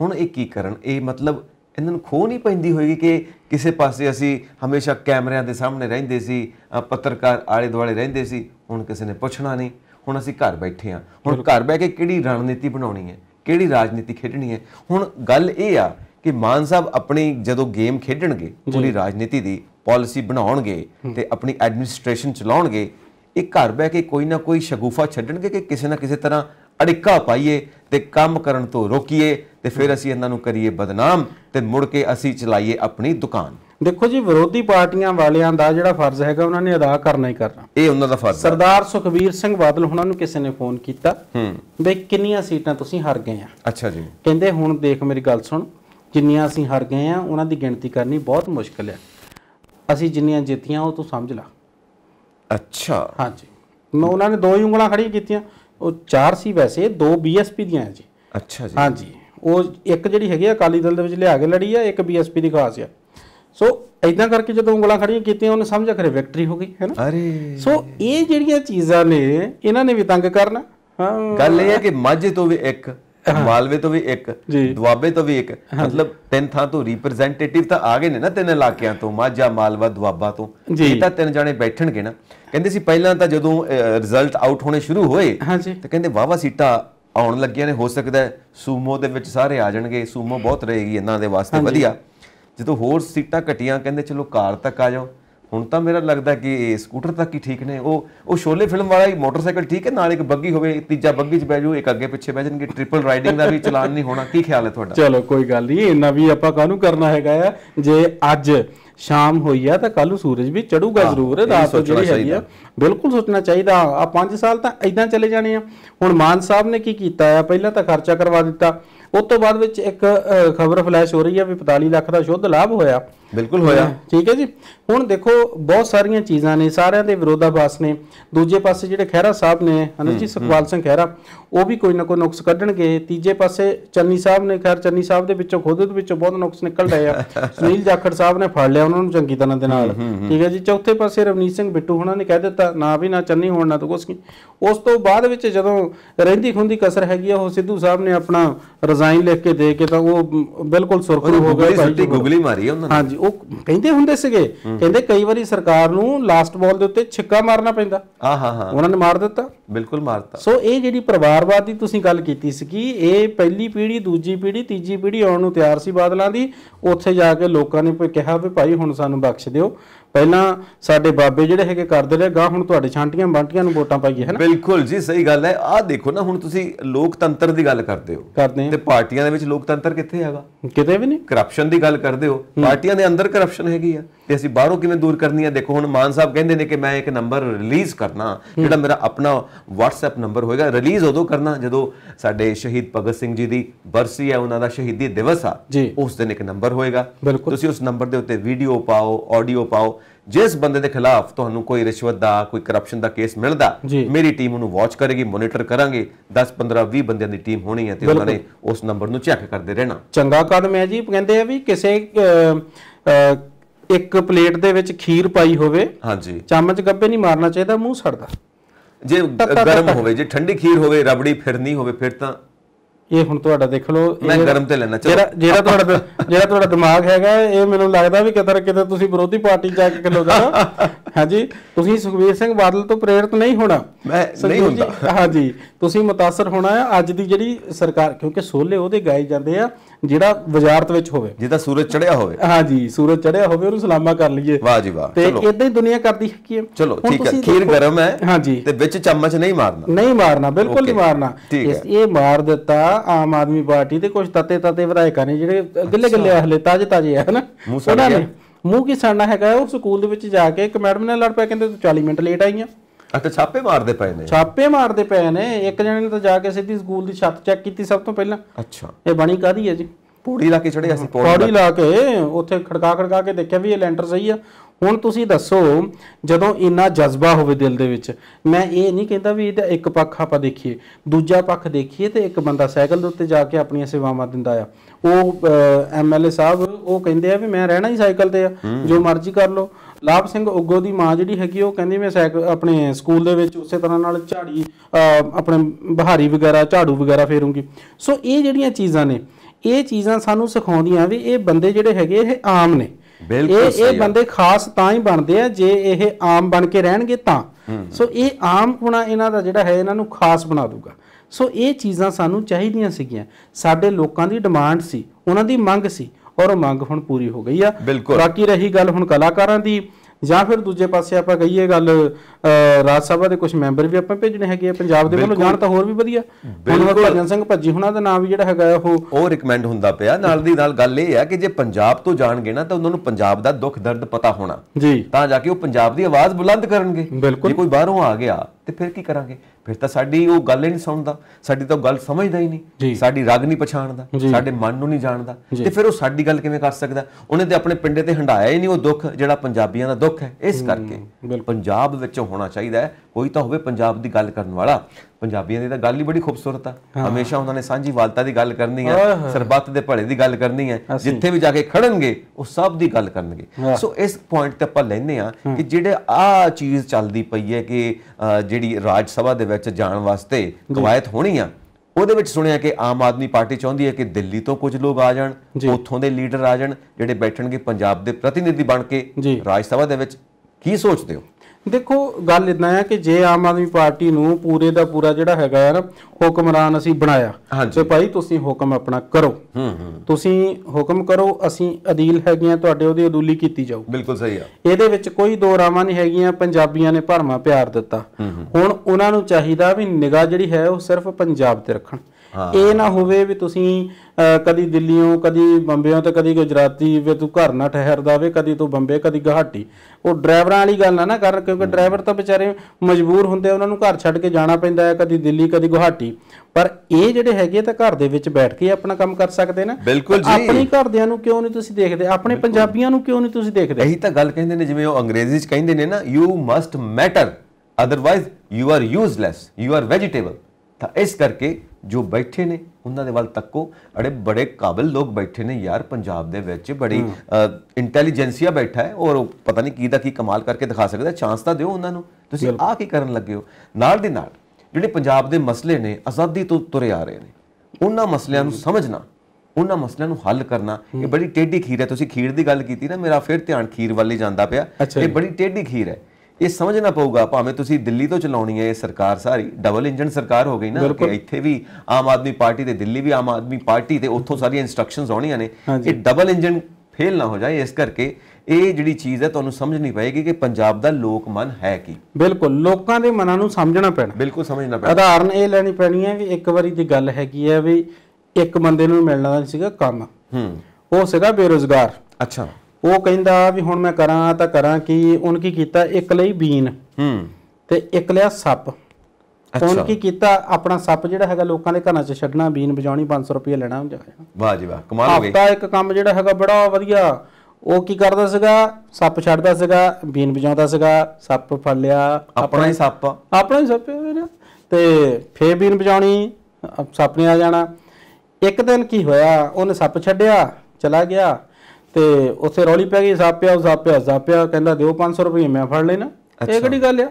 ਹੁਣ ਇਹ ਕੀ ਕਰਨ ਇਹ ਮਤਲਬ ਇਹਨਾਂ ਨੂੰ ਖੋ ਨਹੀਂ ਪੈਂਦੀ ਹੋਏਗੀ ਕਿ ਕਿਸੇ ਪਾਸੇ ਅਸੀਂ ਹਮੇਸ਼ਾ ਕੈਮਰਿਆਂ ਦੇ ਸਾਹਮਣੇ ਰਹਿੰਦੇ ਸੀ ਪੱਤਰਕਾਰ ਆਲੇ ਦੁਆਲੇ ਰਹਿੰਦੇ ਸੀ ਹੁਣ ਕਿਸੇ ਨੇ ਪੁੱਛਣਾ ਨਹੀਂ ਹੁਣ ਅਸੀਂ ਘਰ ਬੈਠੇ ਆ ਹੁਣ ਘਰ ਬੈ ਕੇ ਕਿਹੜੀ ਰਣਨੀਤੀ ਬਣਾਉਣੀ ਹੈ ਕਿਹੜੀ ਰਾਜਨੀਤੀ ਖੇਡਣੀ ਹੈ ਹੁਣ ਗੱਲ ਇਹ ਆ ਕਿ ਮਾਨ ਸਾਹਿਬ ਆਪਣੀ ਜਦੋਂ ਗੇਮ ਖੇਡਣਗੇ ਪੂਰੀ ਰਾਜਨੀਤੀ ਦੀ ਪਾਲਿਸੀ ਬਣਾਉਣਗੇ ਤੇ ਆਪਣੀ ਐਡਮਿਨਿਸਟ੍ਰੇਸ਼ਨ ਚਲਾਉਣਗੇ ਇਹ ਘਰ ਬਹਿ ਕੇ ਕੋਈ ਨਾ ਕੋਈ ਸ਼ਗੂਫਾ ਛੱਡਣਗੇ ਕਿ ਕਿਸੇ ਨਾ ਕਿਸੇ ਤਰ੍ਹਾਂ ਅੜਿੱਕਾ ਪਾਈਏ ਤੇ ਕੰਮ ਕਰਨ ਤੋਂ ਰੋਕੀਏ ਤੇ ਫਿਰ ਅਸੀਂ ਇਹਨਾਂ ਨੂੰ ਕਰੀਏ ਬਦਨਾਮ ਤੇ ਮੁੜ ਕੇ ਅਸੀਂ ਚਲਾਈਏ ਆਪਣੀ ਦੁਕਾਨ ਦੇਖੋ ਜੀ ਵਿਰੋਧੀ ਪਾਰਟੀਆਂ ਵਾਲਿਆਂ ਦਾ ਜਿਹੜਾ ਫਰਜ਼ ਹੈਗਾ ਉਹਨਾਂ ਨੇ ਅਦਾ ਕਰਨਾ ਹੀ ਕਰਨਾ ਇਹ ਉਹਨਾਂ ਦਾ ਫਰਜ਼ ਹੈ ਸਰਦਾਰ ਸੁਖਵੀਰ ਸਿੰਘ ਬਾਦਲ ਉਹਨਾਂ ਨੂੰ ਕਿਸੇ ਨੇ ਫੋਨ ਕੀਤਾ ਹੂੰ ਬਈ ਕਿੰਨੀਆਂ ਸੀਟਾਂ ਤੁਸੀਂ ਹਾਰ ਗਏ ਆ ਅੱਛਾ ਜੀ ਕਹਿੰਦੇ ਹੁਣ ਦੇਖ ਮੇਰੀ ਗੱਲ ਸੁਣ ਜਿੰਨੀਆਂ ਅਸੀਂ ਹਾਰ ਗਏ ਆ ਉਹਨਾਂ ਦੀ ਗਿਣਤੀ ਕਰਨੀ ਬਹੁਤ ਮੁਸ਼ਕਲ ਆ ਅਸੀਂ ਜਿੰਨੀਆਂ ਜਿੱਤੀਆਂ ਉਹ ਤੂੰ ਸਮਝ ਲੈ ਅੱਛਾ ਹਾਂਜੀ ਮੈਂ ਉਹਨਾਂ ਨੇ ਦੋ ਹੀ ਉਂਗਲਾਂ ਖੜੀਆਂ ਕੀਤੀਆਂ ਉਹ ਚਾਰ ਸੀ ਵੈਸੇ ਦੋ ਬੀਐਸਪੀ ਦੀਆਂ ਆ ਜੀ ਅੱਛਾ ਜੀ ਹਾਂਜੀ ਉਹ ਇੱਕ ਜਿਹੜੀ ਹੈਗੀ ਆ ਅਕਾਲੀ ਦਲ ਦੇ ਵਿੱਚ ਲਿਆ ਕੇ ਲੜੀ ਆ ਇੱਕ ਬੀਐਸਪੀ ਦੀ ਖਾਸ ਆ ਸੋ ਇਦਾਂ ਕਰਕੇ ਜਦੋਂ ਉਂਗਲਾਂ ਖੜੀਆਂ ਕੀਤੀਆਂ ਉਹਨੇ ਸਮਝਿਆ ਕਰੇ ਵਿਕਟਰੀ ਹੋ ਗਈ ਹੈ ਨਾ ਅਰੇ ਸੋ ਇਹ ਜਿਹੜੀਆਂ ਚੀਜ਼ਾਂ ਨੇ ਇਹਨਾਂ ਨੇ ਵੀ ਤੰਗ ਕਰਨਾ ਹਾਂ ਗੱਲ ਇਹ ਹੈ ਕਿ ਮਾਝੇ ਤੋਂ ਵੀ ਇੱਕ ਮਾਲਵੇ ਤੋਂ ਵੀ ਇੱਕ ਦੁਆਬੇ ਤੋਂ ਵੀ ਇੱਕ ਮਤਲਬ ਤਿੰਨ ਥਾਂ ਤੋਂ ਰਿਪਰੈਜ਼ੈਂਟੇਟਿਵ ਤਾਂ ਆ ਗਏ ਨੇ ਨਾ ਤਿੰਨ ਇਲਾਕਿਆਂ ਤੋਂ ਮਾਝਾ ਮਾਲਵਾ ਦੁਆਬਾ ਤੋਂ ਇਹ ਤਾਂ ਤਿੰਨ ਜਾਣੇ ਬੈਠਣਗੇ ਨਾ ਕਹਿੰਦੇ ਸੀ ਪਹਿਲਾਂ ਤਾਂ ਜਦੋਂ ਰਿਜ਼ਲਟ ਆਊਟ ਹੋਣੇ ਸ਼ੁਰੂ ਹੋਏ ਤਾਂ ਕਹਿੰਦੇ ਵਾਵਾ ਸੀਟਾਂ ਆਉਣ ਲੱਗੀਆਂ ਨੇ ਹੋ ਸਕਦਾ ਸੂਮੋ ਦੇ ਵਿੱਚ ਸਾਰੇ ਆ ਜਾਣਗੇ ਸੂਮੋ ਬਹੁਤ ਰਹੇਗੀ ਇਹਨਾਂ ਦੇ ਵਾਸਤੇ ਵਧੀਆ ਜਦੋਂ ਹੋਰ ਸੀਟਾਂ ਘਟੀਆਂ ਕਹਿੰਦੇ ਚਲੋ ਕਾਰ ਤੱਕ ਆ ਜਾਓ ਹੁਣ ਤਾਂ ਮੇਰਾ ਲੱਗਦਾ ਕਿ ਸਕੂਟਰ ਤੱਕ ਹੀ ਠੀਕ ਨੇ ਉਹ ਉਹ ਸ਼ੋਲੇ ਫਿਲਮ ਵਾਲਾ ਹੀ ਮੋਟਰਸਾਈਕਲ ਠੀਕ ਹੈ ਨਾਲ ਇੱਕ ਬੱਗੀ ਹੋਵੇ ਤੀਜਾ ਬੱਗੀ 'ਚ ਬਹਿ ਜਾਓ ਇੱਕ ਅੱਗੇ ਪਿੱਛੇ ਬਹਿ ਜਾਣਗੇ ਟ੍ਰਿਪਲ ਰਾਈਡਿੰਗ ਦਾ ਵੀ ਚਲਾਨ ਨਹੀਂ ਹੋਣਾ ਕੀ ਖਿਆਲ ਹੈ ਤੁਹਾਡਾ ਚਲੋ ਕੋਈ ਗੱਲ ਨਹੀਂ ਇੰਨਾ ਵੀ ਆਪਾਂ ਕਾਹਨੂੰ ਕਰਨਾ ਹੈਗਾ ਜੇ ਅੱਜ ਸ਼ਾਮ ਹੋਈ ਆ ਤਾਂ ਕੱਲ ਨੂੰ ਸੂਰਜ ਵੀ ਚੜੂਗਾ ਜ਼ਰੂਰ ਰਾਤ ਜਿਹੜੀ ਹੈਗੀ ਆ ਬਿਲਕੁਲ ਸੋਚਣਾ ਚਾਹੀਦਾ ਆ 5 ਸਾਲ ਤਾਂ ਇਦਾਂ ਚਲੇ ਜਾਣੇ ਆ ਹੁਣ ਮਾਨ ਸਾਹਿਬ ਨੇ ਕੀ ਕੀਤਾ ਆ ਪਹਿਲਾਂ ਤਾਂ ਖਰਚਾ ਕਰਵਾ ਦਿੱਤਾ ਉਸ ਤੋਂ ਬਾਅਦ ਵਿੱਚ ਇੱਕ ਖਬਰ ਫਲੈਸ਼ ਹੋ ਰਹੀ ਆ ਵੀ 45 ਲੱਖ ਦਾ ਸ਼ੁੱਧ ਲਾਭ ਹੋਇਆ ਬਿਲਕੁਲ ਹੋਇਆ ਠੀਕ ਹੈ ਜੀ ਹੁਣ ਦੇਖੋ ਬਹੁਤ ਸਾਰੀਆਂ ਚੀਜ਼ਾਂ ਨੇ ਸਾਰਿਆਂ ਦੇ ਵਿਰੋਧਾਭਾਸ ਨੇ ਦੂਜੇ ਪਾਸੇ ਜਿਹੜੇ ਖਹਿਰਾ ਸਾਹਿਬ ਨੇ ਅਨਿਲ ਜੀ ਸੁਖਵਾਲ ਸਿੰਘ ਖਹਿਰਾ ਉਹ ਵੀ ਕੋਈ ਨਾ ਕੋਈ ਨੁਕਸ ਕੱਢਣਗੇ ਤੀਜੇ ਪਾਸੇ ਚੰਨੀ ਸਾਹਿਬ ਨੇ ਖੈਰ ਚੰਨੀ ਸਾਹਿਬ ਦੇ ਵਿੱਚੋਂ ਖੁਦ ਦੇ ਵਿੱਚੋਂ ਬਹੁਤ ਨੁਕਸ ਨਿਕਲ ਰਹੇ ਆ ਸੁਨੀਲ ਜਾਖੜ ਸਾਹਿਬ ਨੇ ਫੜ ਲਿਆ ਉਹਨਾਂ ਨੂੰ ਚੰਗੀ ਤਰ੍ਹਾਂ ਦੇ ਨਾਲ ਠੀਕ ਹੈ ਜੀ ਚੌਥੇ ਪਾਸੇ ਰਵਨੀਤ ਸਿੰਘ ਬਿੱਟੂ ਹੁਣਾਂ ਨੇ ਕਹਿ ਦਿੱਤਾ ਨਾ ਵੀ ਨਾ ਚੰਨੀ ਹੋਣ ਨਾ ਤੋ ਕੁਛ ਉਸ ਤੋਂ ਬਾਅਦ ਵਿੱਚ ਜਦੋਂ ਰਹਿੰਦੀ ਖੁੰਦੀ ਕਸਰ ਹੈਗੀ ਆ ਉਹ ਸਿੱਧੂ ਸਾਹਿਬ ਨੇ ਆਪਣਾ ਰਜ਼ਾਈਨ ਲਿਖ ਕੇ ਦੇ ਕੇ ਤਾਂ ਉਹ ਬਿਲਕੁਲ ਸੁਰਖਰੂ ਹੋ ਗਏ ਭਾਈ ਗੁਗਲੀ ਮਾਰੀ ਉਹਨਾਂ ਨੇ ਹਾਂਜੀ ਉਹ ਕਹਿੰਦੇ ਹੁੰਦੇ ਸੀਗੇ ਕਹਿੰਦੇ ਕਈ ਵਾਰੀ ਸਰਕਾਰ ਨੂੰ ਲਾਸਟ ਬਾਲ ਦੇ ਉੱਤੇ ਛਿੱਕਾ ਮਾਰਨਾ ਪੈਂਦਾ ਆਹਾ ਹਾਂ ਉਹਨਾਂ ਨੇ ਮਾਰ ਦਿੱਤਾ ਬਿਲਕੁਲ ਮਾਰਤਾ ਸੋ ਇਹ ਜਿਹੜੀ ਪਰਿਵਾਰ ਵਿਚਾਰਵਾਦ ਦੀ ਤੁਸੀਂ ਗੱਲ ਕੀਤੀ ਸੀ ਕਿ ਇਹ ਪਹਿਲੀ ਪੀੜ੍ਹੀ ਦੂਜੀ ਪੀੜ੍ਹੀ ਤੀਜੀ ਪੀੜ੍ਹੀ ਆਉਣ ਨੂੰ ਤਿਆਰ ਸੀ ਬਾਦਲਾਂ ਦੀ ਉੱਥੇ ਜਾ ਕੇ ਲੋਕਾਂ ਨੇ ਕਿਹਾ ਵੀ ਭਾਈ ਹੁਣ ਸਾਨੂੰ ਬਖਸ਼ ਦਿਓ ਪਹਿਲਾਂ ਸਾਡੇ ਬਾਬੇ ਜਿਹੜੇ ਹੈਗੇ ਕਰਦੇ ਰਹੇ ਗਾ ਹੁਣ ਤੁਹਾਡੇ ਛਾਂਟੀਆਂ ਬੰਟੀਆਂ ਨੂੰ ਵੋਟਾਂ ਪਾਈਏ ਹੈ ਨਾ ਬਿਲਕੁਲ ਜੀ ਸਹੀ ਗੱਲ ਹੈ ਆਹ ਦੇਖੋ ਨਾ ਹੁਣ ਤੁਸੀਂ ਲੋਕਤੰਤਰ ਦੀ ਗੱਲ ਕਰਦੇ ਹੋ ਕਰਦੇ ਤੇ ਪਾਰਟੀਆਂ ਦੇ ਵਿੱਚ ਲੋਕਤੰਤਰ ਕਿੱਥੇ ਹੈਗਾ ਕਿਤੇ ਵੀ ਨਹੀਂ ਕਰਪਸ਼ਨ ਦੀ ਗੱਲ ਕਰਦੇ ਹੋ ਪਾਰਟੀਆਂ ਦੇ ਅੰਦਰ ਕਰਪਸ਼ਨ ਹੈਗੀ ਆ ਤੇ ਅਸੀਂ ਬਾਹਰੋਂ ਕਿਵੇਂ ਦੂਰ ਕਰਨੀ ਆ ਦੇਖੋ ਹੁਣ ਮਾਨ ਸਾਹਿਬ ਕਹਿੰਦੇ ਨੇ ਕਿ ਮੈਂ ਇੱਕ ਨੰਬਰ ਰਿਲੀਜ਼ ਕਰਨਾ ਜਿਹੜਾ ਮੇਰਾ ਆਪਣਾ WhatsApp ਨੰਬਰ ਹੋਏਗਾ ਰਿਲੀਜ਼ ਉਦੋਂ ਕਰਨਾ ਜਦੋਂ ਸਾਡੇ ਸ਼ਹੀਦ ਭਗਤ ਸਿੰਘ ਜੀ ਦੀ ਬਰਸੀ ਹੈ ਉਹਨਾਂ ਦਾ ਸ਼ਹੀਦੀ ਦਿਵਸ ਆ ਉਸ ਦਿਨ ਇੱਕ ਨੰਬਰ ਹੋਏਗਾ ਤੁਸੀਂ ਉਸ ਨੰਬਰ ਦੇ ਉੱਤੇ ਵੀਡੀਓ ਪਾਓ ਆਡੀਓ ਪਾਓ ਜਿਸ ਬੰਦੇ ਦੇ ਖਿਲਾਫ ਤੁਹਾਨੂੰ ਕੋਈ ਰਿਸ਼ਵਤ ਦਾ ਕੋਈ ਕਰਪਸ਼ਨ ਦਾ ਕੇਸ ਮਿਲਦਾ ਮੇਰੀ ਟੀਮ ਉਹਨੂੰ ਵਾਚ ਕਰੇਗੀ ਮੋਨੀਟਰ ਕਰਾਂਗੇ 10 15 20 ਬੰਦਿਆਂ ਦੀ ਟੀਮ ਹੋਣੀ ਹੈ ਤੇ ਉਹਨਾਂ ਨੇ ਉਸ ਨੰਬਰ ਨੂੰ ਚੈੱਕ ਕਰਦੇ ਰਹਿਣਾ ਚੰਗਾ ਕਦਮ ਹੈ ਜੀ ਕਹਿੰਦੇ ਆ ਵੀ ਕਿਸੇ ਇੱਕ ਪਲੇਟ ਦੇ ਵਿੱਚ ਖੀਰ ਪਾਈ ਹੋਵੇ ਹਾਂਜੀ ਚਮਚ ਗੱਬੇ ਨਹੀਂ ਮਾਰਨਾ ਚਾਹੀਦਾ ਮੂੰਹ ਸੜਦਾ ਜੇ ਗਰਮ ਹੋਵੇ ਜੇ ਠੰਡੀ ਖੀਰ ਹੋਵੇ ਰਬੜੀ ਫਿਰਨੀ ਹੋਵੇ ਫਿਰ ਤਾਂ ਇਹ ਹੁਣ ਤੁਹਾਡਾ ਦੇਖ ਲਓ ਮੈਂ ਗਰਮ ਤੇ ਲੈਣਾ ਚਲੋ ਜਿਹੜਾ ਜਿਹੜਾ ਤੁਹਾਡਾ ਜਿਹੜਾ ਤੁਹਾਡਾ ਦਿਮਾਗ ਹੈਗਾ ਇਹ ਮੈਨੂੰ ਲੱਗਦਾ ਵੀ ਕਿਤੇ ਕਿਤੇ ਤੁਸੀਂ ਵਿਰੋਧੀ ਪਾਰਟੀ ਜਾ ਕੇ ਖਲੋਗੇ ਨਾ ਹਾਂਜੀ ਤੁਸੀਂ ਸੁਖਵੀਰ ਸਿੰਘ ਬਾਦਲ ਤੋਂ ਪ੍ਰੇਰਿਤ ਨਹੀਂ ਹੋਣਾ ਮੈਂ ਨਹੀਂ ਹੁੰਦਾ ਹਾਂਜੀ ਤੁਸੀਂ متاثر ਹੋਣਾ ਹੈ ਅੱਜ ਦੀ ਜਿਹੜੀ ਸਰਕਾਰ ਕਿਉਂਕਿ ਸੋਲੇ ਉਹਦੇ ਗਾਏ ਜਾਂਦੇ ਆ ਜਿਹੜਾ ਵਜ਼ਾਰਤ ਵਿੱਚ ਹੋਵੇ ਜਿਹਦਾ ਸੂਰਜ ਚੜਿਆ ਹੋਵੇ ਹਾਂਜੀ ਸੂਰਜ ਚੜਿਆ ਹੋਵੇ ਉਹਨੂੰ ਸਲਾਮਾ ਕਰ ਲਈਏ ਵਾਹ ਜੀ ਵਾਹ ਤੇ ਇਦਾਂ ਹੀ ਦੁਨੀਆ ਕਰਦੀ ਹੈ ਹੈ ਚਲੋ ਠੀਕ ਹੈ ਖੀਰ ਗਰਮ ਹੈ ਹਾਂਜੀ ਤੇ ਵਿੱਚ ਚਮਚ ਨਹੀਂ ਮਾਰਨਾ ਨਹੀਂ ਮਾਰਨਾ ਬਿਲਕੁਲ ਨਹੀਂ ਮਾਰਨਾ ਇਹ ਮਾਰ ਦਿੱਤਾ ਆਮ ਆਦਮੀ ਪਾਰਟੀ ਦੇ ਕੁਝ ਤਤੇ ਤਤੇ ਵਿਧਾਇਕਾਂ ਨੇ ਜਿਹੜੇ ਗਿੱਲੇ ਗਿੱਲੇ ਹਲੇ ਤਾਜੇ ਤਾਜੇ ਆ ਹਨਾ ਉਹਨਾਂ ਨੇ ਮੂੰਹ ਕੀ ਸੜਨਾ ਹੈਗਾ ਉਹ ਸਕੂਲ ਦੇ ਵਿੱਚ ਜਾ ਕੇ ਇੱਕ ਮੈਡਮ ਨੇ ਲੜ ਪਿਆ ਕਹਿੰਦੇ ਤੂੰ 40 ਮਿੰਟ ਲੇਟ ਆਈਆਂ ਅੱਛਾ ਛਾਪੇ ਮਾਰਦੇ ਪਏ ਨੇ ਛਾਪੇ ਮਾਰਦੇ ਪਏ ਨੇ ਇੱਕ ਜਣੇ ਨੇ ਤਾਂ ਜਾ ਕੇ ਸਿੱਧੀ ਸਕੂਲ ਦੀ ਛੱਤ ਚੈੱਕ ਕੀਤੀ ਸਭ ਤੋਂ ਪਹਿਲਾਂ ਅੱਛਾ ਇਹ ਬਣੀ ਕਾਦੀ ਹੈ ਜੀ ਪੌੜੀ ਲਾ ਕੇ ਚੜੇ ਅਸੀਂ ਪੌੜੀ ਲਾ ਕੇ ਉੱਥੇ ਖੜਕਾ ਖੜਕਾ ਕੇ ਦੇਖਿਆ ਵੀ ਇਹ ਲੈਂਟਰ ਸਹੀ ਆ ਹੁਣ ਤੁਸੀਂ ਦੱਸੋ ਜਦੋਂ ਇੰਨਾ ਜਜ਼ਬਾ ਹੋਵੇ ਦਿਲ ਦੇ ਵਿੱਚ ਮੈਂ ਇਹ ਨਹੀਂ ਕਹਿੰਦਾ ਵੀ ਇਹਦਾ ਇੱਕ ਪੱਖ ਆਪਾਂ ਦੇਖੀਏ ਦੂਜਾ ਪੱਖ ਦੇਖੀਏ ਤੇ ਇੱਕ ਬੰਦਾ ਸਾਈਕਲ ਦੇ ਉੱਤੇ ਜਾ ਕੇ ਆਪਣੀਆਂ ਸੇਵਾਵਾਂ ਦਿੰਦਾ ਆ ਉਹ ਐਮਐਲਏ ਸਾਹਿਬ ਉਹ ਕਹਿੰਦੇ ਆ ਵੀ ਮੈਂ ਰਹਿਣਾ ਹੀ ਸਾਈਕਲ ਤੇ ਆ ਜੋ ਮਰਜ਼ੀ ਕਰ ਲਓ ਲਾਭ ਸਿੰਘ ਉੱਗੋ ਦੀ ਮਾਂ ਜਿਹੜੀ ਹੈਗੀ ਉਹ ਕਹਿੰਦੀ ਮੈਂ ਸਾਈਕਲ ਆਪਣੇ ਸਕੂਲ ਦੇ ਵਿੱਚ ਉਸੇ ਤਰ੍ਹਾਂ ਨਾਲ ਝਾੜੀ ਆਪਣੇ ਬਹਾਰੀ ਵਗੈਰਾ ਝਾੜੂ ਵਗੈਰਾ ਫੇਰੂੰਗੀ ਸੋ ਇਹ ਜਿਹੜੀਆਂ ਚੀਜ਼ਾਂ ਨੇ ਇਹ ਚੀਜ਼ਾਂ ਸਾਨੂੰ ਸਿਖਾਉਂਦੀਆਂ ਵੀ ਇਹ ਬੰਦੇ ਜਿਹੜੇ ਹੈਗੇ ਇਹ ਆਮ ਨੇ ਬਿਲਕੁਲ ਇਹ ਇਹ ਬੰਦੇ ਖਾਸ ਤਾਂ ਹੀ ਬਣਦੇ ਆ ਜੇ ਇਹ ਆਮ ਬਣ ਕੇ ਰਹਿਣਗੇ ਤਾਂ ਸੋ ਇਹ ਆਮ ਹੋਣਾ ਇਹਨਾਂ ਦਾ ਜਿਹੜਾ ਹੈ ਇਹਨਾਂ ਨੂੰ ਖਾਸ ਬਣਾ ਦੂਗਾ ਸੋ ਇਹ ਚੀਜ਼ਾਂ ਸਾਨੂੰ ਚਾਹੀਦੀਆਂ ਸੀਗੀਆਂ ਸਾਡੇ ਲੋਕਾਂ ਦੀ ਡਿਮਾਂਡ ਸੀ ਉਹਨਾਂ ਦੀ ਮੰਗ ਸੀ ਔਰ ਉਹ ਮੰਗ ਹੁਣ ਪੂਰੀ ਹੋ ਗਈ ਆ ਬਾਕੀ ਰਹੀ ਗੱਲ ਹੁਣ ਕਲਾਕਾਰਾਂ ਦੀ ਜਾਂ ਫਿਰ ਦੂਜੇ ਪਾਸੇ ਆਪਾਂ ਕਹੀਏ ਗੱਲ ਰਾਜ ਸਭਾ ਦੇ ਕੁਝ ਮੈਂਬਰ ਵੀ ਆਪਾਂ ਭੇਜਣੇ ਹੈਗੇ ਆ ਪੰਜਾਬ ਦੇ ਵੱਲੋਂ ਜਾਣ ਤਾਂ ਹੋਰ ਵੀ ਵਧੀਆ ਬਿਲਕੁਲ ਭਜਨ ਸਿੰਘ ਭੱਜੀ ਹੁਣਾਂ ਦਾ ਨਾਮ ਵੀ ਜਿਹੜਾ ਹੈਗਾ ਉਹ ਉਹ ਰეკਮੈਂਡ ਹੁੰਦਾ ਪਿਆ ਨਾਲ ਦੀ ਨਾਲ ਗੱਲ ਇਹ ਹੈ ਕਿ ਜੇ ਪੰਜਾਬ ਤੋਂ ਜਾਣਗੇ ਨਾ ਤਾਂ ਉਹਨਾਂ ਨੂੰ ਪੰਜਾਬ ਦਾ ਦੁੱਖ ਦਰਦ ਪਤਾ ਹੋਣਾ ਜੀ ਤਾਂ ਜਾ ਕੇ ਉਹ ਪੰਜਾਬ ਦੀ ਆਵਾਜ਼ ਬੁਲੰਦ ਕਰਨਗੇ ਜੇ ਕੋਈ ਬਾਹਰੋਂ ਆ ਗਿਆ ਤੇ ਫਿਰ ਕੀ ਕਰਾਂਗੇ ਫਿਰ ਤਾਂ ਸਾਡੀ ਉਹ ਗੱਲ ਹੀ ਨਹੀਂ ਸੁਣਦਾ ਸਾਡੀ ਤਾਂ ਗੱਲ ਸਮਝਦਾ ਹੀ ਨਹੀਂ ਸਾਡੀ ਰਗ ਨਹੀਂ ਪਛਾਣਦਾ ਸਾਡੇ ਮਨ ਨੂੰ ਨਹੀਂ ਜਾਣਦਾ ਤੇ ਫਿਰ ਉਹ ਸਾਡੀ ਗੱਲ ਕਿਵੇਂ ਕਰ ਸਕਦਾ ਉਹਨੇ ਤੇ ਆਪਣੇ ਪਿੰਡੇ ਤੇ ਹੰਡਾਇਆ ਹੀ ਨਹੀਂ ਉਹ ਦੁੱਖ ਜਿਹੜਾ ਪੰਜਾਬੀਆਂ ਦਾ ਦੁੱਖ ਹੈ ਇਸ ਕਰਕੇ ਪੰਜਾਬ ਹੁਣ ਹੋਣਾ ਚਾਹੀਦਾ ਹੈ ਕੋਈ ਤਾਂ ਹੋਵੇ ਪੰਜਾਬ ਦੀ ਗੱਲ ਕਰਨ ਵਾਲਾ ਪੰਜਾਬੀਆਂ ਦੀ ਤਾਂ ਗੱਲ ਹੀ ਬੜੀ ਖੂਬਸੂਰਤ ਆ ਹਮੇਸ਼ਾ ਉਹਨਾਂ ਨੇ ਸਾਂਝੀ ਵਾਲਤਾ ਦੀ ਗੱਲ ਕਰਨੀ ਹੈ ਸਰਬੱਤ ਦੇ ਭਲੇ ਦੀ ਗੱਲ ਕਰਨੀ ਹੈ ਜਿੱਥੇ ਵੀ ਜਾ ਕੇ ਖੜਨਗੇ ਉਹ ਸਭ ਦੀ ਗੱਲ ਕਰਨਗੇ ਸੋ ਇਸ ਪੁਆਇੰਟ ਤੇ ਆਪਾਂ ਲੈਨੇ ਆ ਕਿ ਜਿਹੜੇ ਆ ਚੀਜ਼ ਚੱਲਦੀ ਪਈ ਹੈ ਕਿ ਜਿਹੜੀ ਰਾਜ ਸਭਾ ਦੇ ਵਿੱਚ ਜਾਣ ਵਾਸਤੇ ਕਵਾਇਤ ਹੋਣੀ ਆ ਉਹਦੇ ਵਿੱਚ ਸੁਣਿਆ ਕਿ ਆਮ ਆਦਮੀ ਪਾਰਟੀ ਚਾਹੁੰਦੀ ਹੈ ਕਿ ਦਿੱਲੀ ਤੋਂ ਕੁਝ ਲੋਕ ਆ ਜਾਣ ਉੱਥੋਂ ਦੇ ਲੀਡਰ ਆ ਜਾਣ ਜਿਹੜੇ ਬੈਠਣਗੇ ਪੰਜਾਬ ਦੇ ਪ੍ਰਤੀਨਿਧੀ ਬਣ ਕੇ ਰਾਜ ਸਭਾ ਦੇ ਵਿੱਚ ਕੀ ਸੋਚਦੇ ਹੋ ਦੇਖੋ ਗੱਲ ਇਦਾਂ ਆ ਕਿ ਜੇ ਆਮ ਆਦਮੀ ਪਾਰਟੀ ਨੂੰ ਪੂਰੇ ਦਾ ਪੂਰਾ ਜਿਹੜਾ ਹੈਗਾ ਯਾਰ ਹੁਕਮਰਾਨ ਅਸੀਂ ਬਣਾਇਆ ਤੇ ਭਾਈ ਤੁਸੀਂ ਹੁਕਮ ਆਪਣਾ ਕਰੋ ਹੂੰ ਹੂੰ ਤੁਸੀਂ ਹੁਕਮ ਕਰੋ ਅਸੀਂ ਅਦੀਲ ਹੈਗੇ ਆ ਤੁਹਾਡੇ ਉਹਦੀ ਅਦੂਲੀ ਕੀਤੀ ਜਾਊ ਬਿਲਕੁਲ ਸਹੀ ਆ ਇਹਦੇ ਵਿੱਚ ਕੋਈ ਦੋ ਰਾਵਾਂ ਨਹੀਂ ਹੈਗੀਆਂ ਪੰਜਾਬੀਆਂ ਨੇ ਭਰਮਾ ਪਿਆਰ ਦਿੱਤਾ ਹੁਣ ਉਹਨਾਂ ਨੂੰ ਚਾਹੀਦਾ ਵੀ ਨਿਗਾ ਜਿਹੜੀ ਹੈ ਉਹ ਸਿਰਫ ਪੰਜਾਬ ਤੇ ਰੱਖਣ ਇਹ ਨਾ ਹੋਵੇ ਵੀ ਤੁਸੀਂ ਕਦੀ ਦਿੱਲੀੋਂ ਕਦੀ ਬੰਬੇੋਂ ਤੇ ਕਦੀ ਗੁਜਰਾਤੀ ਵੀ ਤੂੰ ਘਰ ਨਾ ਠਹਿਰਦਾ ਵੇ ਕਦੀ ਤੂੰ ਬੰਬੇ ਕਦੀ ਗੁਹਾਟੀ ਉਹ ਡਰਾਈਵਰਾਂ ਵਾਲੀ ਗੱਲ ਨਾ ਨਾ ਕਰ ਕਿਉਂਕਿ ਡਰਾਈਵਰ ਤਾਂ ਵਿਚਾਰੇ ਮਜਬੂਰ ਹੁੰਦੇ ਉਹਨਾਂ ਨੂੰ ਘਰ ਛੱਡ ਕੇ ਜਾਣਾ ਪੈਂਦਾ ਹੈ ਕਦੀ ਦਿੱਲੀ ਕਦੀ ਗੁਹਾਟੀ ਪਰ ਇਹ ਜਿਹੜੇ ਹੈਗੇ ਤਾਂ ਘਰ ਦੇ ਵਿੱਚ ਬੈਠ ਕੇ ਆਪਣਾ ਕੰਮ ਕਰ ਸਕਦੇ ਨਾ ਬਿਲਕੁਲ ਜੀ ਆਪਣੇ ਘਰਦਿਆਂ ਨੂੰ ਕਿਉਂ ਨਹੀਂ ਤੁਸੀਂ ਦੇਖਦੇ ਆਪਣੇ ਪੰਜਾਬੀਆਂ ਨੂੰ ਕਿਉਂ ਨਹੀਂ ਤੁਸੀਂ ਦੇਖਦੇ ਇਹੀ ਤਾਂ ਗੱਲ ਕਹਿੰਦੇ ਨੇ ਜਿਵੇਂ ਉਹ ਅੰਗਰੇਜ਼ੀ ਚ ਕਹਿੰਦੇ ਨੇ ਨਾ you must matter otherwise you are useless you are vegetable ਤਾਂ ਇਸ ਕਰਕੇ ਜੋ ਬੈਠੇ ਨੇ ਉਹਨਾਂ ਦੇ ਵੱਲ ਤੱਕੋ ਅੜੇ ਬੜੇ ਕਾਬਿਲ ਲੋਕ ਬੈਠੇ ਨੇ ਯਾਰ ਪੰਜਾਬ ਦੇ ਵਿੱਚ ਬੜੀ ਇੰਟੈਲੀਜੈਂਸੀਆ ਬੈਠਾ ਹੈ ਔਰ ਪਤਾ ਨਹੀਂ ਕੀ ਦਾ ਕੀ ਕਮਾਲ ਕਰਕੇ ਦਿਖਾ ਸਕਦਾ ਚਾਂਸ ਤਾਂ ਦਿਓ ਉਹਨਾਂ ਨੂੰ ਤੁਸੀਂ ਆ ਕੀ ਕਰਨ ਲੱਗੇ ਹੋ ਨਾਲ ਦੇ ਨਾਲ ਜਿਹੜੇ ਪੰਜਾਬ ਦੇ ਮਸਲੇ ਨੇ ਆਜ਼ਾਦੀ ਤੋਂ ਤੁਰੇ ਆ ਰਹੇ ਨੇ ਉਹਨਾਂ ਮਸਲਿਆਂ ਨੂੰ ਸਮਝਣਾ ਉਹਨਾਂ ਮਸਲਿਆਂ ਨੂੰ ਹੱਲ ਕਰਨਾ ਇਹ ਬੜੀ ਟੇਢੀ ਖੀਰ ਹੈ ਤੁਸੀਂ ਖੀਰ ਦੀ ਗੱਲ ਕੀਤੀ ਨਾ ਮੇਰਾ ਫਿਰ ਧਿਆਨ ਖੀਰ ਵੱਲ ਹੀ ਜਾਂਦਾ ਪਿਆ ਇਹ ਬੜੀ ਟੇਢੀ ਖੀਰ ਹੈ ਇਹ ਸਮਝਣਾ ਪਊਗਾ ਭਾਵੇਂ ਤੁਸੀਂ ਦਿੱਲੀ ਤੋਂ ਚਲਾਉਣੀ ਹੈ ਇਹ ਸਰਕਾਰ ਸਾਰੀ ਡਬਲ ਇੰਜਨ ਸਰਕਾਰ ਹੋ ਗਈ ਨਾ ਕਿ ਇੱਥੇ ਵੀ ਆਮ ਆਦਮੀ ਪਾਰਟੀ ਤੇ ਦਿੱਲੀ ਵੀ ਆਮ ਆਦਮੀ ਪਾਰਟੀ ਤੇ ਉੱਥੋਂ ਸਾਰੀਆਂ ਇਨਸਟਰਕਸ਼ਨਸ ਆਉਣੀਆਂ ਨੇ ਇਹ ਡਬਲ ਇੰਜਨ ਫੇਲ ਨਾ ਹੋ ਜਾਏ ਇਸ ਕਰਕੇ ਇਹ ਜਿਹੜੀ ਚੀਜ਼ ਹੈ ਤੁਹਾਨੂੰ ਸਮਝ ਨਹੀਂ ਪਏਗੀ ਕਿ ਪੰਜਾਬ ਦਾ ਲੋਕ ਮਨ ਹੈ ਕੀ ਬਿਲਕੁਲ ਲੋਕਾਂ ਦੇ ਮਨਾਂ ਨੂੰ ਸਮਝਣਾ ਪੈਣਾ ਬਿਲਕੁਲ ਸਮਝਣਾ ਪੈਣਾ ਆਧਾਰਨ ਇਹ ਲੈਣੀ ਪੈਣੀ ਹੈ ਕਿ ਇੱਕ ਵਾਰੀ ਦੀ ਗੱਲ ਹੈਗੀ ਹੈ ਵੀ ਇੱਕ ਬੰਦੇ ਨੂੰ ਮਿਲਣਾ ਸੀਗਾ ਕੰਮ ਹੂੰ ਉਹ ਸੀਗਾ ਬੇਰੋਜ਼ਗਾਰ ਅੱਛਾ ਉਹ ਕਹਿੰਦਾ ਵੀ ਹੁਣ ਮੈਂ ਕਰਾਂ ਤਾਂ ਕਰਾਂ ਕੀ ਉਹਨ ਕੀ ਕੀਤਾ ਇੱਕ ਲਈ ਬੀਨ ਹੂੰ ਤੇ ਇੱਕ ਲਿਆ ਸੱਪ ਉਹਨ ਕੀ ਕੀਤਾ ਆਪਣਾ ਸੱਪ ਜਿਹੜਾ ਹੈਗਾ ਲੋਕਾਂ ਦੇ ਘਰਾਂ 'ਚ ਛੱਡਣਾ ਬੀਨ ਵਜਾਉਣੀ 500 ਰੁਪਏ ਲੈਣਾ ਹੁੰਦਾ ਵਾਹ ਜੀ ਵਾਹ ਕਮਾਲ ਹੋ ਗਈ ਹਫਤਾ ਇੱਕ ਕੰਮ ਜਿਹੜਾ ਹੈਗਾ ਬੜਾ ਵਧੀਆ ਉਹ ਕੀ ਕਰਦਾ ਸੀਗਾ ਸੱਪ ਛੱਡਦਾ ਸੀਗਾ ਬੀਨ ਵਜਾਉਂਦਾ ਸੀਗਾ ਸੱਪ ਫੜ ਲਿਆ ਆਪਣਾ ਹੀ ਸੱਪ ਆਪਣਾ ਹੀ ਸੱਪ ਤੇ ਫੇਰ ਬੀਨ ਵਜਾਉਣੀ ਸੱਪ ਨੇ ਆ ਜਾਣਾ ਇੱਕ ਦਿਨ ਕੀ ਹੋਇਆ ਉਹਨੇ ਸੱਪ ਛੱਡਿਆ ਚਲਾ ਗਿਆ ਤੇ ਉੱਥੇ ਰੌਲੀ ਪੈ ਗਈ ਜ਼ਾਪਿਆ ਸਾਪਿਆ ਸਾਪਿਆ ਕਹਿੰਦਾ ਦਿਓ 500 ਰੁਪਏ ਮੈਂ ਫੜ ਲੈਣਾ ਇਹ ਕਿਹੜੀ ਗੱਲ ਆ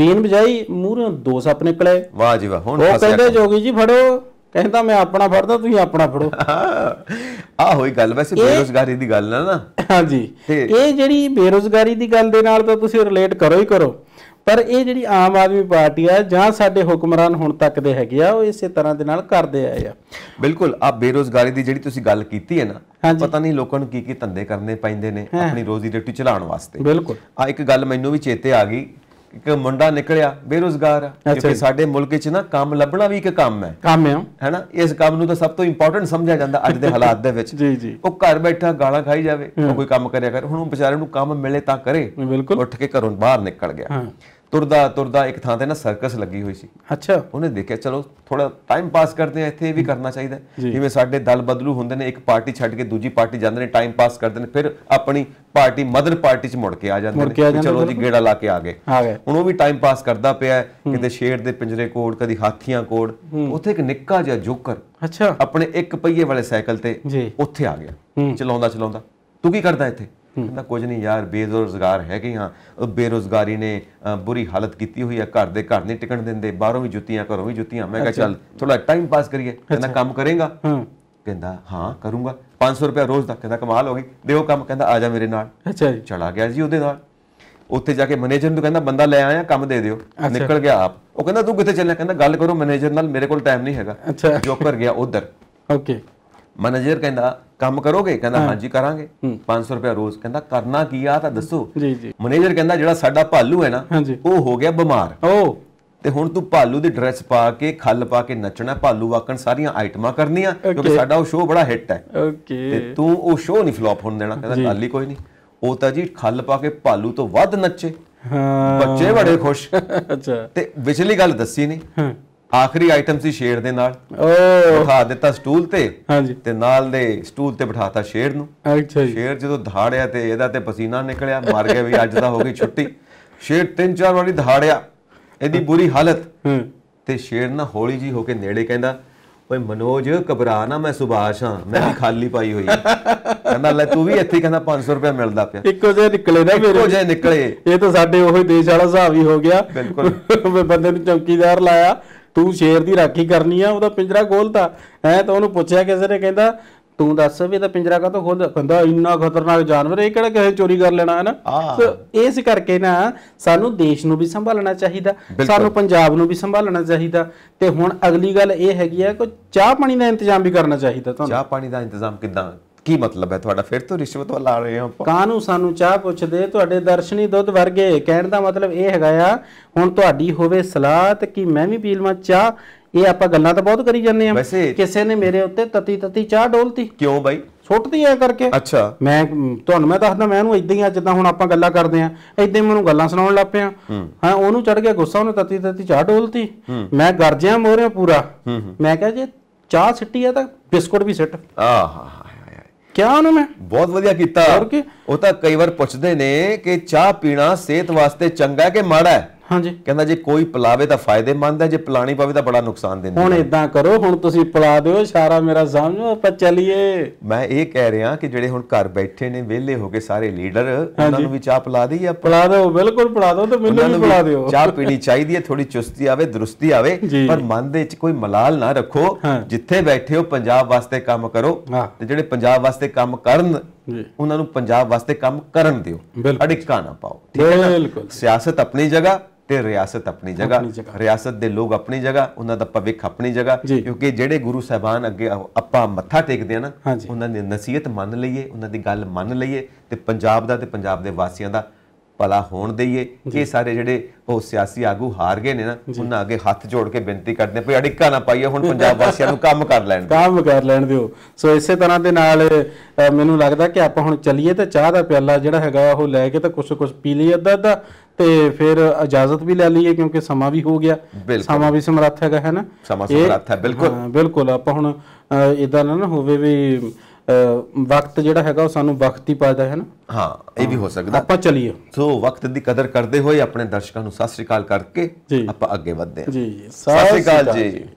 ਬੀਨ ਬਜਾਈ ਮੂਹਰੇ ਦੋ ਸੱਪ ਨਿਕਲੇ ਵਾਹ ਜੀ ਵਾਹ ਹੁਣ ਉਹ ਕਹਿੰਦੇ ਜੋਗੀ ਜੀ ਫੜੋ ਕਹਿੰਦਾ ਮੈਂ ਆਪਣਾ ਫੜਦਾ ਤੁਸੀਂ ਆਪਣਾ ਫੜੋ ਆ ਹੋਈ ਗੱਲ ਵੈਸੇ ਬੇਰੋਜ਼ਗਾਰੀ ਦੀ ਗੱਲ ਨਾ ਨਾ ਹਾਂਜੀ ਇਹ ਜਿਹੜੀ ਬੇਰੋਜ਼ਗਾਰੀ ਦੀ ਗੱਲ ਦੇ ਨਾਲ ਤਾਂ ਤੁਸੀਂ ਰਿਲੇਟ ਕਰੋ ਹੀ ਕਰੋ ਪਰ ਇਹ ਜਿਹੜੀ ਆਮ ਆਦਮੀ ਪਾਰਟੀ ਆ ਜਾਂ ਸਾਡੇ ਹੁਕਮਰਾਨ ਹੁਣ ਤੱਕ ਦੇ ਹੈਗੇ ਆ ਉਹ ਇਸੇ ਤਰ੍ਹਾਂ ਦੇ ਨਾਲ ਕਰਦੇ ਆਏ ਆ ਬਿਲਕੁਲ ਆ ਬੇਰੋਜ਼ਗਾਰੀ ਦੀ ਜਿਹੜੀ ਤੁਸੀਂ ਗੱਲ ਕੀਤੀ ਹੈ ਨਾ ਪਤਾ ਨਹੀਂ ਲੋਕਾਂ ਨੂੰ ਕੀ ਕੀ ਧੰਦੇ ਕਰਨੇ ਪੈਂਦੇ ਨੇ ਆਪਣੀ ਰੋਜ਼ੀ ਰੋਟੀ ਚਲਾਉਣ ਵਾਸਤੇ ਬਿਲਕੁਲ ਆ ਇੱਕ ਗੱਲ ਮੈਨੂੰ ਵੀ ਚੇਤੇ ਆ ਗਈ ਇੱਕ ਮੁੰਡਾ ਨਿਕਲਿਆ ਬੇਰੋਜ਼ਗਾਰ ਕਿਉਂਕਿ ਸਾਡੇ ਮੁਲਕ ਵਿੱਚ ਨਾ ਕੰਮ ਲੱਭਣਾ ਵੀ ਇੱਕ ਕੰਮ ਹੈ ਕੰਮ ਹੈ ਹੈਨਾ ਇਸ ਕੰਮ ਨੂੰ ਤਾਂ ਸਭ ਤੋਂ ਇੰਪੋਰਟੈਂਟ ਸਮਝਿਆ ਜਾਂਦਾ ਅੱਜ ਦੇ ਹਾਲਾਤ ਦੇ ਵਿੱਚ ਜੀ ਜੀ ਉਹ ਘਰ ਬੈਠਾ ਗਾਲਾਂ ਖਾਈ ਜਾਵੇ ਕੋਈ ਕੰਮ ਕਰਿਆ ਕਰ ਹੁਣ ਉਹ ਵਿਚਾਰੇ ਨੂੰ ਕੰਮ ਮਿਲੇ ਤਾਂ ਕਰੇ ਉੱਠ ਕੇ ਘਰੋਂ ਬਾਹਰ ਨਿਕਲ ਗਿਆ ਤੁਰਦਾ ਤੁਰਦਾ ਇੱਕ ਥਾਂ ਤੇ ਨਾ ਸਰਕਸ ਲੱਗੀ ਹੋਈ ਸੀ ਅੱਛਾ ਉਹਨੇ ਦੇਖਿਆ ਚਲੋ ਥੋੜਾ ਟਾਈਮ ਪਾਸ ਕਰਦੇ ਆ ਇੱਥੇ ਵੀ ਕਰਨਾ ਚਾਹੀਦਾ ਜਿਵੇਂ ਸਾਡੇ ਦਲ ਬਦਲੂ ਹੁੰਦੇ ਨੇ ਇੱਕ ਪਾਰਟੀ ਛੱਡ ਕੇ ਦੂਜੀ ਪਾਰਟੀ ਜਾਂਦੇ ਨੇ ਟਾਈਮ ਪਾਸ ਕਰਦੇ ਨੇ ਫਿਰ ਆਪਣੀ ਪਾਰਟੀ ਮਦਰ ਪਾਰਟੀ 'ਚ ਮੁੜ ਕੇ ਆ ਜਾਂਦੇ ਨੇ ਚਲੋ ਜੀ ਗੇੜਾ ਲਾ ਕੇ ਆ ਗਏ ਹੁਣ ਉਹ ਵੀ ਟਾਈਮ ਪਾਸ ਕਰਦਾ ਪਿਆ ਕਿਤੇ ਸ਼ੇਰ ਦੇ ਪਿੰਜਰੇ ਕੋਲ ਕਦੀ ਹਾਥੀਆਂ ਕੋਲ ਉੱਥੇ ਇੱਕ ਨਿੱਕਾ ਜਿਹਾ ਜੋਕਰ ਅੱਛਾ ਆਪਣੇ ਇੱਕ ਪਹੀਏ ਵਾਲੇ ਸਾਈਕਲ ਤੇ ਉੱਥੇ ਆ ਗਿਆ ਚਲਾਉਂਦਾ ਚਲਾਉਂਦਾ ਤੂੰ ਕੀ ਕਰਦਾ ਇੱਥੇ ਕਹਿੰਦਾ ਕੁਝ ਨਹੀਂ ਯਾਰ ਬੇਰੋਜ਼ਗਾਰ ਹੈਗੇ ਆ ਬੇਰੋਜ਼ਗਾਰੀ ਨੇ ਬੁਰੀ ਹਾਲਤ ਕੀਤੀ ਹੋਈ ਆ ਘਰ ਦੇ ਘਰ ਨਹੀਂ ਟਿਕਣ ਦਿੰਦੇ ਬਾਹਰੋਂ ਵੀ ਜੁੱਤੀਆਂ ਘਰੋਂ ਵੀ ਜੁੱਤੀਆਂ ਮੈਂ ਕਿਹਾ ਚੱਲ ਥੋੜਾ ਟਾਈਮ ਪਾਸ ਕਰੀਏ ਕਹਿੰਦਾ ਕੰਮ ਕਰੇਗਾ ਕਹਿੰਦਾ ਹਾਂ ਕਰੂੰਗਾ 500 ਰੁਪਏ ਰੋਜ਼ ਦਾ ਕਹਿੰਦਾ ਕਮਾਲ ਹੋ ਗਈ ਉਹ ਕੰਮ ਕਹਿੰਦਾ ਆ ਜਾ ਮੇਰੇ ਨਾਲ ਅੱਛਾ ਜੀ ਚਲਾ ਗਿਆ ਜੀ ਉਹਦੇ ਨਾਲ ਉੱਥੇ ਜਾ ਕੇ ਮੈਨੇਜਰ ਨੂੰ ਕਹਿੰਦਾ ਬੰਦਾ ਲੈ ਆਇਆ ਕੰਮ ਦੇ ਦਿਓ ਨਿਕਲ ਗਿਆ ਆਪ ਉਹ ਕਹਿੰਦਾ ਤੂੰ ਕਿੱਥੇ ਚੱਲਿਆ ਕਹਿੰਦਾ ਗੱਲ ਕਰੋ ਮੈਨੇਜਰ ਨਾਲ ਮੇਰੇ ਕੋਲ ਟਾਈਮ ਨਹੀਂ ਹੈਗਾ ਜੋਕਰ ਗਿਆ ਉਧਰ ਓਕੇ ਮੈਨੇਜਰ ਕਹਿੰਦਾ ਕੰਮ ਕਰੋਗੇ ਕਹਿੰਦਾ ਹਾਂਜੀ ਕਰਾਂਗੇ 500 ਰੁਪਏ ਰੋਜ਼ ਕਹਿੰਦਾ ਕਰਨਾ ਕੀ ਆ ਤਾਂ ਦੱਸੋ ਜੀ ਜੀ ਮੈਨੇਜਰ ਕਹਿੰਦਾ ਜਿਹੜਾ ਸਾਡਾ ਭਾਲੂ ਹੈ ਨਾ ਉਹ ਹੋ ਗਿਆ ਬਿਮਾਰ ਓ ਤੇ ਹੁਣ ਤੂੰ ਭਾਲੂ ਦੀ ਡਰੈਸ ਪਾ ਕੇ ਖੱਲ ਪਾ ਕੇ ਨੱਚਣਾ ਭਾਲੂ ਵਾਕਣ ਸਾਰੀਆਂ ਆਈਟਮਾਂ ਕਰਨੀਆਂ ਕਿਉਂਕਿ ਸਾਡਾ ਉਹ ਸ਼ੋਅ ਬੜਾ ਹਿੱਟ ਹੈ ਓਕੇ ਤੇ ਤੂੰ ਉਹ ਸ਼ੋਅ ਨਹੀਂ ਫਲॉप ਹੋਣ ਦੇਣਾ ਕਹਿੰਦਾ ਗੱਲ ਹੀ ਕੋਈ ਨਹੀਂ ਉਹ ਤਾਂ ਜੀ ਖੱਲ ਪਾ ਕੇ ਭਾਲੂ ਤੋਂ ਵੱਧ ਨੱਚੇ ਹਾਂ ਬੱਚੇ ਬੜੇ ਖੁਸ਼ ਅੱਛਾ ਤੇ ਵਿਚਲੀ ਗੱਲ ਦੱਸੀ ਨਹੀਂ ਹਾਂ ਆਖਰੀ ਆਈਟਮ ਸੀ ਸ਼ੇਰ ਦੇ ਨਾਲ ਓ ਬਿਠਾ ਦਿੱਤਾ ਸਟੂਲ ਤੇ ਹਾਂਜੀ ਤੇ ਨਾਲ ਦੇ ਸਟੂਲ ਤੇ ਬਿਠਾਤਾ ਸ਼ੇਰ ਨੂੰ ਅੱਛਾ ਜੀ ਸ਼ੇਰ ਜਦੋਂ ਧਾੜਿਆ ਤੇ ਇਹਦਾ ਤੇ ਪਸੀਨਾ ਨਿਕਲਿਆ ਮਰ ਗਿਆ ਵੀ ਅੱਜ ਤਾਂ ਹੋ ਗਈ ਛੁੱਟੀ ਸ਼ੇਰ ਤਿੰਨ ਚਾਰ ਵਾਰੀ ਧਾੜਿਆ ਇਹਦੀ ਬੁਰੀ ਹਾਲਤ ਤੇ ਸ਼ੇਰ ਨਾ ਹੌਲੀ ਜੀ ਹੋ ਕੇ ਨੇੜੇ ਕਹਿੰਦਾ ਓਏ ਮਨੋਜ ਘਬਰਾ ਨਾ ਮੈਂ ਸੁਭਾਸ਼ ਹਾਂ ਮੈਂ ਵੀ ਖਾਲੀ ਪਾਈ ਹੋਈ ਕਹਿੰਦਾ ਲੈ ਤੂੰ ਵੀ ਇੱਥੇ ਕਹਿੰਦਾ 500 ਰੁਪਏ ਮਿਲਦਾ ਪਿਆ ਇੱਕੋ ਜੇ ਨਿਕਲੇ ਨਾ ਮੇਰੇ ਇੱਕੋ ਜੇ ਨਿਕਲੇ ਇਹ ਤਾਂ ਸਾਡੇ ਉਹ ਦੇਸ਼ ਵਾਲਾ ਹਿਸਾਬ ਹੀ ਹੋ ਗਿਆ ਬਿਲਕੁਲ ਬੰਦੇ ਨੂੰ ਚੌਕੀਦਾਰ ਲਾਇਆ ਤੂੰ ਸ਼ੇਰ ਦੀ ਰਾਖੀ ਕਰਨੀ ਆ ਉਹਦਾ ਪਿੰਜਰਾ ਖੋਲਤਾ ਹੈ ਤਾਂ ਉਹਨੂੰ ਪੁੱਛਿਆ ਕਿਸੇ ਨੇ ਕਹਿੰਦਾ ਤੂੰ ਦੱਸ ਵੀ ਇਹਦਾ ਪਿੰਜਰਾ ਤੋਂ ਖੋਲਦਾ ਕਹਿੰਦਾ ਇੰਨਾ ਖਤਰਨਾਕ ਜਾਨਵਰ ਇਹ ਕਿਹੜਾ ਕਿਸੇ ਚੋਰੀ ਕਰ ਲੈਣਾ ਹੈ ਨਾ ਸੋ ਇਸ ਕਰਕੇ ਨਾ ਸਾਨੂੰ ਦੇਸ਼ ਨੂੰ ਵੀ ਸੰਭਾਲਣਾ ਚਾਹੀਦਾ ਸਾਨੂੰ ਪੰਜਾਬ ਨੂੰ ਵੀ ਸੰਭਾਲਣਾ ਚਾਹੀਦਾ ਤੇ ਹੁਣ ਅਗਲੀ ਗੱਲ ਇਹ ਹੈਗੀ ਆ ਕਿ ਚਾਹ ਪਾਣੀ ਦਾ ਇੰਤਜ਼ਾਮ ਵੀ ਕਰਨਾ ਚਾਹੀਦਾ ਤੁਹਾਨੂੰ ਚਾਹ ਪਾਣੀ ਦਾ ਇੰਤਜ਼ਾਮ ਕਿੱਦਾਂ ਕੀ ਮਤਲਬ ਹੈ ਤੁਹਾਡਾ ਫਿਰ ਤੋਂ ਰਿਸ਼ਵਤ ਵੱਲ ਆ ਰਹੇ ਹੋ ਕਾਹਨੂੰ ਸਾਨੂੰ ਚਾਹ ਪੁੱਛਦੇ ਤੁਹਾਡੇ ਦਰਸ਼ਨੀ ਦੁੱਧ ਵਰਗੇ ਕਹਿਣ ਦਾ ਮਤਲਬ ਇਹ ਹੈਗਾ ਆ ਹੁਣ ਤੁਹਾਡੀ ਹੋਵੇ ਸਲਾਹ ਤੇ ਕਿ ਮੈਂ ਵੀ ਪੀ ਲਵਾਂ ਚਾਹ ਇਹ ਆਪਾਂ ਗੱਲਾਂ ਤਾਂ ਬਹੁਤ ਕਰੀ ਜਾਂਦੇ ਆ ਕਿਸੇ ਨੇ ਮੇਰੇ ਉੱਤੇ ਤਤੀ ਤਤੀ ਚਾਹ ਡੋਲਤੀ ਕਿਉਂ ਬਾਈ ਸੁੱਟਦੀ ਐ ਕਰਕੇ ਅੱਛਾ ਮੈਂ ਤੁਹਾਨੂੰ ਮੈਂ ਦੱਸਦਾ ਮੈਂ ਉਹਨੂੰ ਇਦਾਂ ਹੀ ਆ ਜਿੱਦਾਂ ਹੁਣ ਆਪਾਂ ਗੱਲਾਂ ਕਰਦੇ ਆ ਇਦਾਂ ਹੀ ਮੈਨੂੰ ਗੱਲਾਂ ਸੁਣਾਉਣ ਲੱਗ ਪਿਆ ਹਾਂ ਉਹਨੂੰ ਚੜ ਗਿਆ ਗੁੱਸਾ ਉਹਨੇ ਤਤੀ ਤਤੀ ਚਾਹ ਡੋਲਤੀ ਮੈਂ ਗਰਜਿਆ ਮੋਰਿਆ ਪੂਰਾ ਮੈਂ ਕਿਹਾ ਜੇ ਚਾਹ ਸਿੱਟੀ ਆ ਤਾਂ ਬਿਸਕੁਟ ਵੀ ਸਿੱਟ ਆਹਾ ਕਿਆ ਉਹਨੂੰ ਮੈਂ ਬਹੁਤ ਵਧੀਆ ਕੀਤਾ ਉਹ ਤਾਂ ਕਈ ਵਾਰ ਪੁੱਛਦੇ ਨੇ ਕਿ ਚਾਹ ਪੀਣਾ ਸਿਹਤ ਵਾਸਤੇ ਚੰਗਾ ਕਿ ਮਾੜਾ ਹੈ ਹਾਂਜੀ ਕਹਿੰਦਾ ਜੇ ਕੋਈ ਪਲਾਵੇ ਤਾਂ ਫਾਇਦੇਮੰਦ ਹੈ ਜੇ ਪਲਾਣੀ ਪਾਵੇ ਤਾਂ ਬੜਾ ਨੁਕਸਾਨ ਦਿੰਦੀ ਹੁਣ ਇਦਾਂ ਕਰੋ ਹੁਣ ਤੁਸੀਂ ਪਲਾ ਦਿਓ ਇਸ਼ਾਰਾ ਮੇਰਾ ਸਮਝੋ ਆਪਾਂ ਚੱਲੀਏ ਮੈਂ ਇਹ ਕਹਿ ਰਿਹਾ ਕਿ ਜਿਹੜੇ ਹੁਣ ਘਰ ਬੈਠੇ ਨੇ ਵਿਹਲੇ ਹੋ ਕੇ ਸਾਰੇ ਲੀਡਰ ਉਹਨਾਂ ਨੂੰ ਵੀ ਚਾਹ ਪਲਾ ਦੇਈਏ ਆਪਾਂ ਪਲਾ ਦਿਓ ਬਿਲਕੁਲ ਪਲਾ ਦਿਓ ਤੇ ਮੈਨੂੰ ਵੀ ਪਲਾ ਦਿਓ ਚਾਹ ਪੀਣੀ ਚਾਹੀਦੀ ਹੈ ਥੋੜੀ ਚੁਸਤੀ ਆਵੇ ਦਰੁਸਤੀ ਆਵੇ ਪਰ ਮਨ ਦੇ ਵਿੱਚ ਕੋਈ ਮਲਾਲ ਨਾ ਰੱਖੋ ਜਿੱਥੇ ਬੈਠੇ ਹੋ ਪੰਜਾਬ ਵਾਸਤੇ ਕੰਮ ਕਰੋ ਤੇ ਜਿਹੜੇ ਪੰਜਾਬ ਵਾਸਤੇ ਕੰਮ ਕਰਨ ਉਹਨਾਂ ਨੂੰ ਪੰਜਾਬ ਵਾਸਤੇ ਕੰਮ ਕਰਨ ਦਿਓ ਅੜਿੱਕਾ ਨਾ ਪਾਓ ਠੀਕ ਹੈ ਬਿਲਕੁਲ ਸਿਆਸਤ ਆਪਣੀ ਜਗ੍ਹਾ ਤੇ ਰਿਆਸਤ ਆਪਣੀ ਜਗ੍ਹਾ ਰਿਆਸਤ ਦੇ ਲੋਕ ਆਪਣੀ ਜਗ੍ਹਾ ਉਹਨਾਂ ਦਾ ਭਵਿੱਖ ਆਪਣੀ ਜਗ੍ਹਾ ਕਿਉਂਕਿ ਜਿਹੜੇ ਗੁਰੂ ਸਾਹਿਬਾਨ ਅੱਗੇ ਆਪਾਂ ਮੱਥਾ ਟੇਕਦੇ ਆ ਨਾ ਉਹਨਾਂ ਦੀ ਨਸੀਹਤ ਮੰਨ ਲਈਏ ਉਹਨਾਂ ਦੀ ਗੱਲ ਮੰਨ ਲਈਏ ਤੇ ਪੰਜਾਬ ਦਾ ਤੇ ਪੰਜਾਬ ਦੇ ਵਾਸੀਆਂ ਦਾ ਭਲਾ ਹੋਣ ਦਈਏ ਕਿ ਸਾਰੇ ਜਿਹੜੇ ਉਹ ਸਿਆਸੀ ਆਗੂ ਹਾਰ ਗਏ ਨੇ ਨਾ ਉਹਨਾਂ ਅੱਗੇ ਹੱਥ ਜੋੜ ਕੇ ਬੇਨਤੀ ਕਰਦੇ ਪਈ ਅੜਿੱਕਾ ਨਾ ਪਾਈਏ ਹੁਣ ਪੰਜਾਬ ਵਾਸੀਆਂ ਨੂੰ ਕੰਮ ਕਰ ਲੈਣ ਦਿਓ ਕੰਮ ਕਰ ਲੈਣ ਦਿਓ ਸੋ ਇਸੇ ਤਰ੍ਹਾਂ ਦੇ ਨਾਲ ਮੈਨੂੰ ਲੱਗਦਾ ਕਿ ਆਪਾਂ ਹੁਣ ਚੱਲੀਏ ਤੇ ਚਾਹ ਦਾ ਪਿਆਲਾ ਜਿਹੜਾ ਹੈਗਾ ਉਹ ਲੈ ਕੇ ਤਾਂ ਕੁਝ ਕੁਝ ਪੀ ਲਈਏ ਅੱਧਾ ਅੱਧਾ ਤੇ ਫਿਰ ਇਜਾਜ਼ਤ ਵੀ ਲੈ ਲਈਏ ਕਿਉਂਕਿ ਸਮਾਂ ਵੀ ਹੋ ਗਿਆ ਸਮਾਂ ਵੀ ਸਮਰੱਥ ਹੈਗਾ ਹੈ ਨਾ ਸਮਾਂ ਸਮਰੱਥ ਹੈ ਬਿਲਕੁਲ ਬਿਲਕੁਲ ਆਪਾਂ ਹੁਣ ਇਦਾਂ ਨਾ ਹੋਵੇ ਵੀ ਵਕਤ ਜਿਹੜਾ ਹੈਗਾ ਉਹ ਸਾਨੂੰ ਵਕਤ ਹੀ ਪਾਦਾ ਹੈ ਨਾ ਹਾਂ ਇਹ ਵੀ ਹੋ ਸਕਦਾ ਆਪਾਂ ਚਲੀਏ ਸੋ ਵਕਤ ਦੀ ਕਦਰ ਕਰਦੇ ਹੋਏ ਆਪਣੇ ਦਰਸ਼ਕਾਂ ਨੂੰ ਸਤਿ ਸ੍ਰੀ ਅਕਾਲ ਕਰਕੇ ਆਪਾਂ ਅੱਗੇ ਵਧਦੇ ਹਾਂ ਜੀ ਸਤਿ ਸ੍ਰੀ ਅਕਾਲ ਜੀ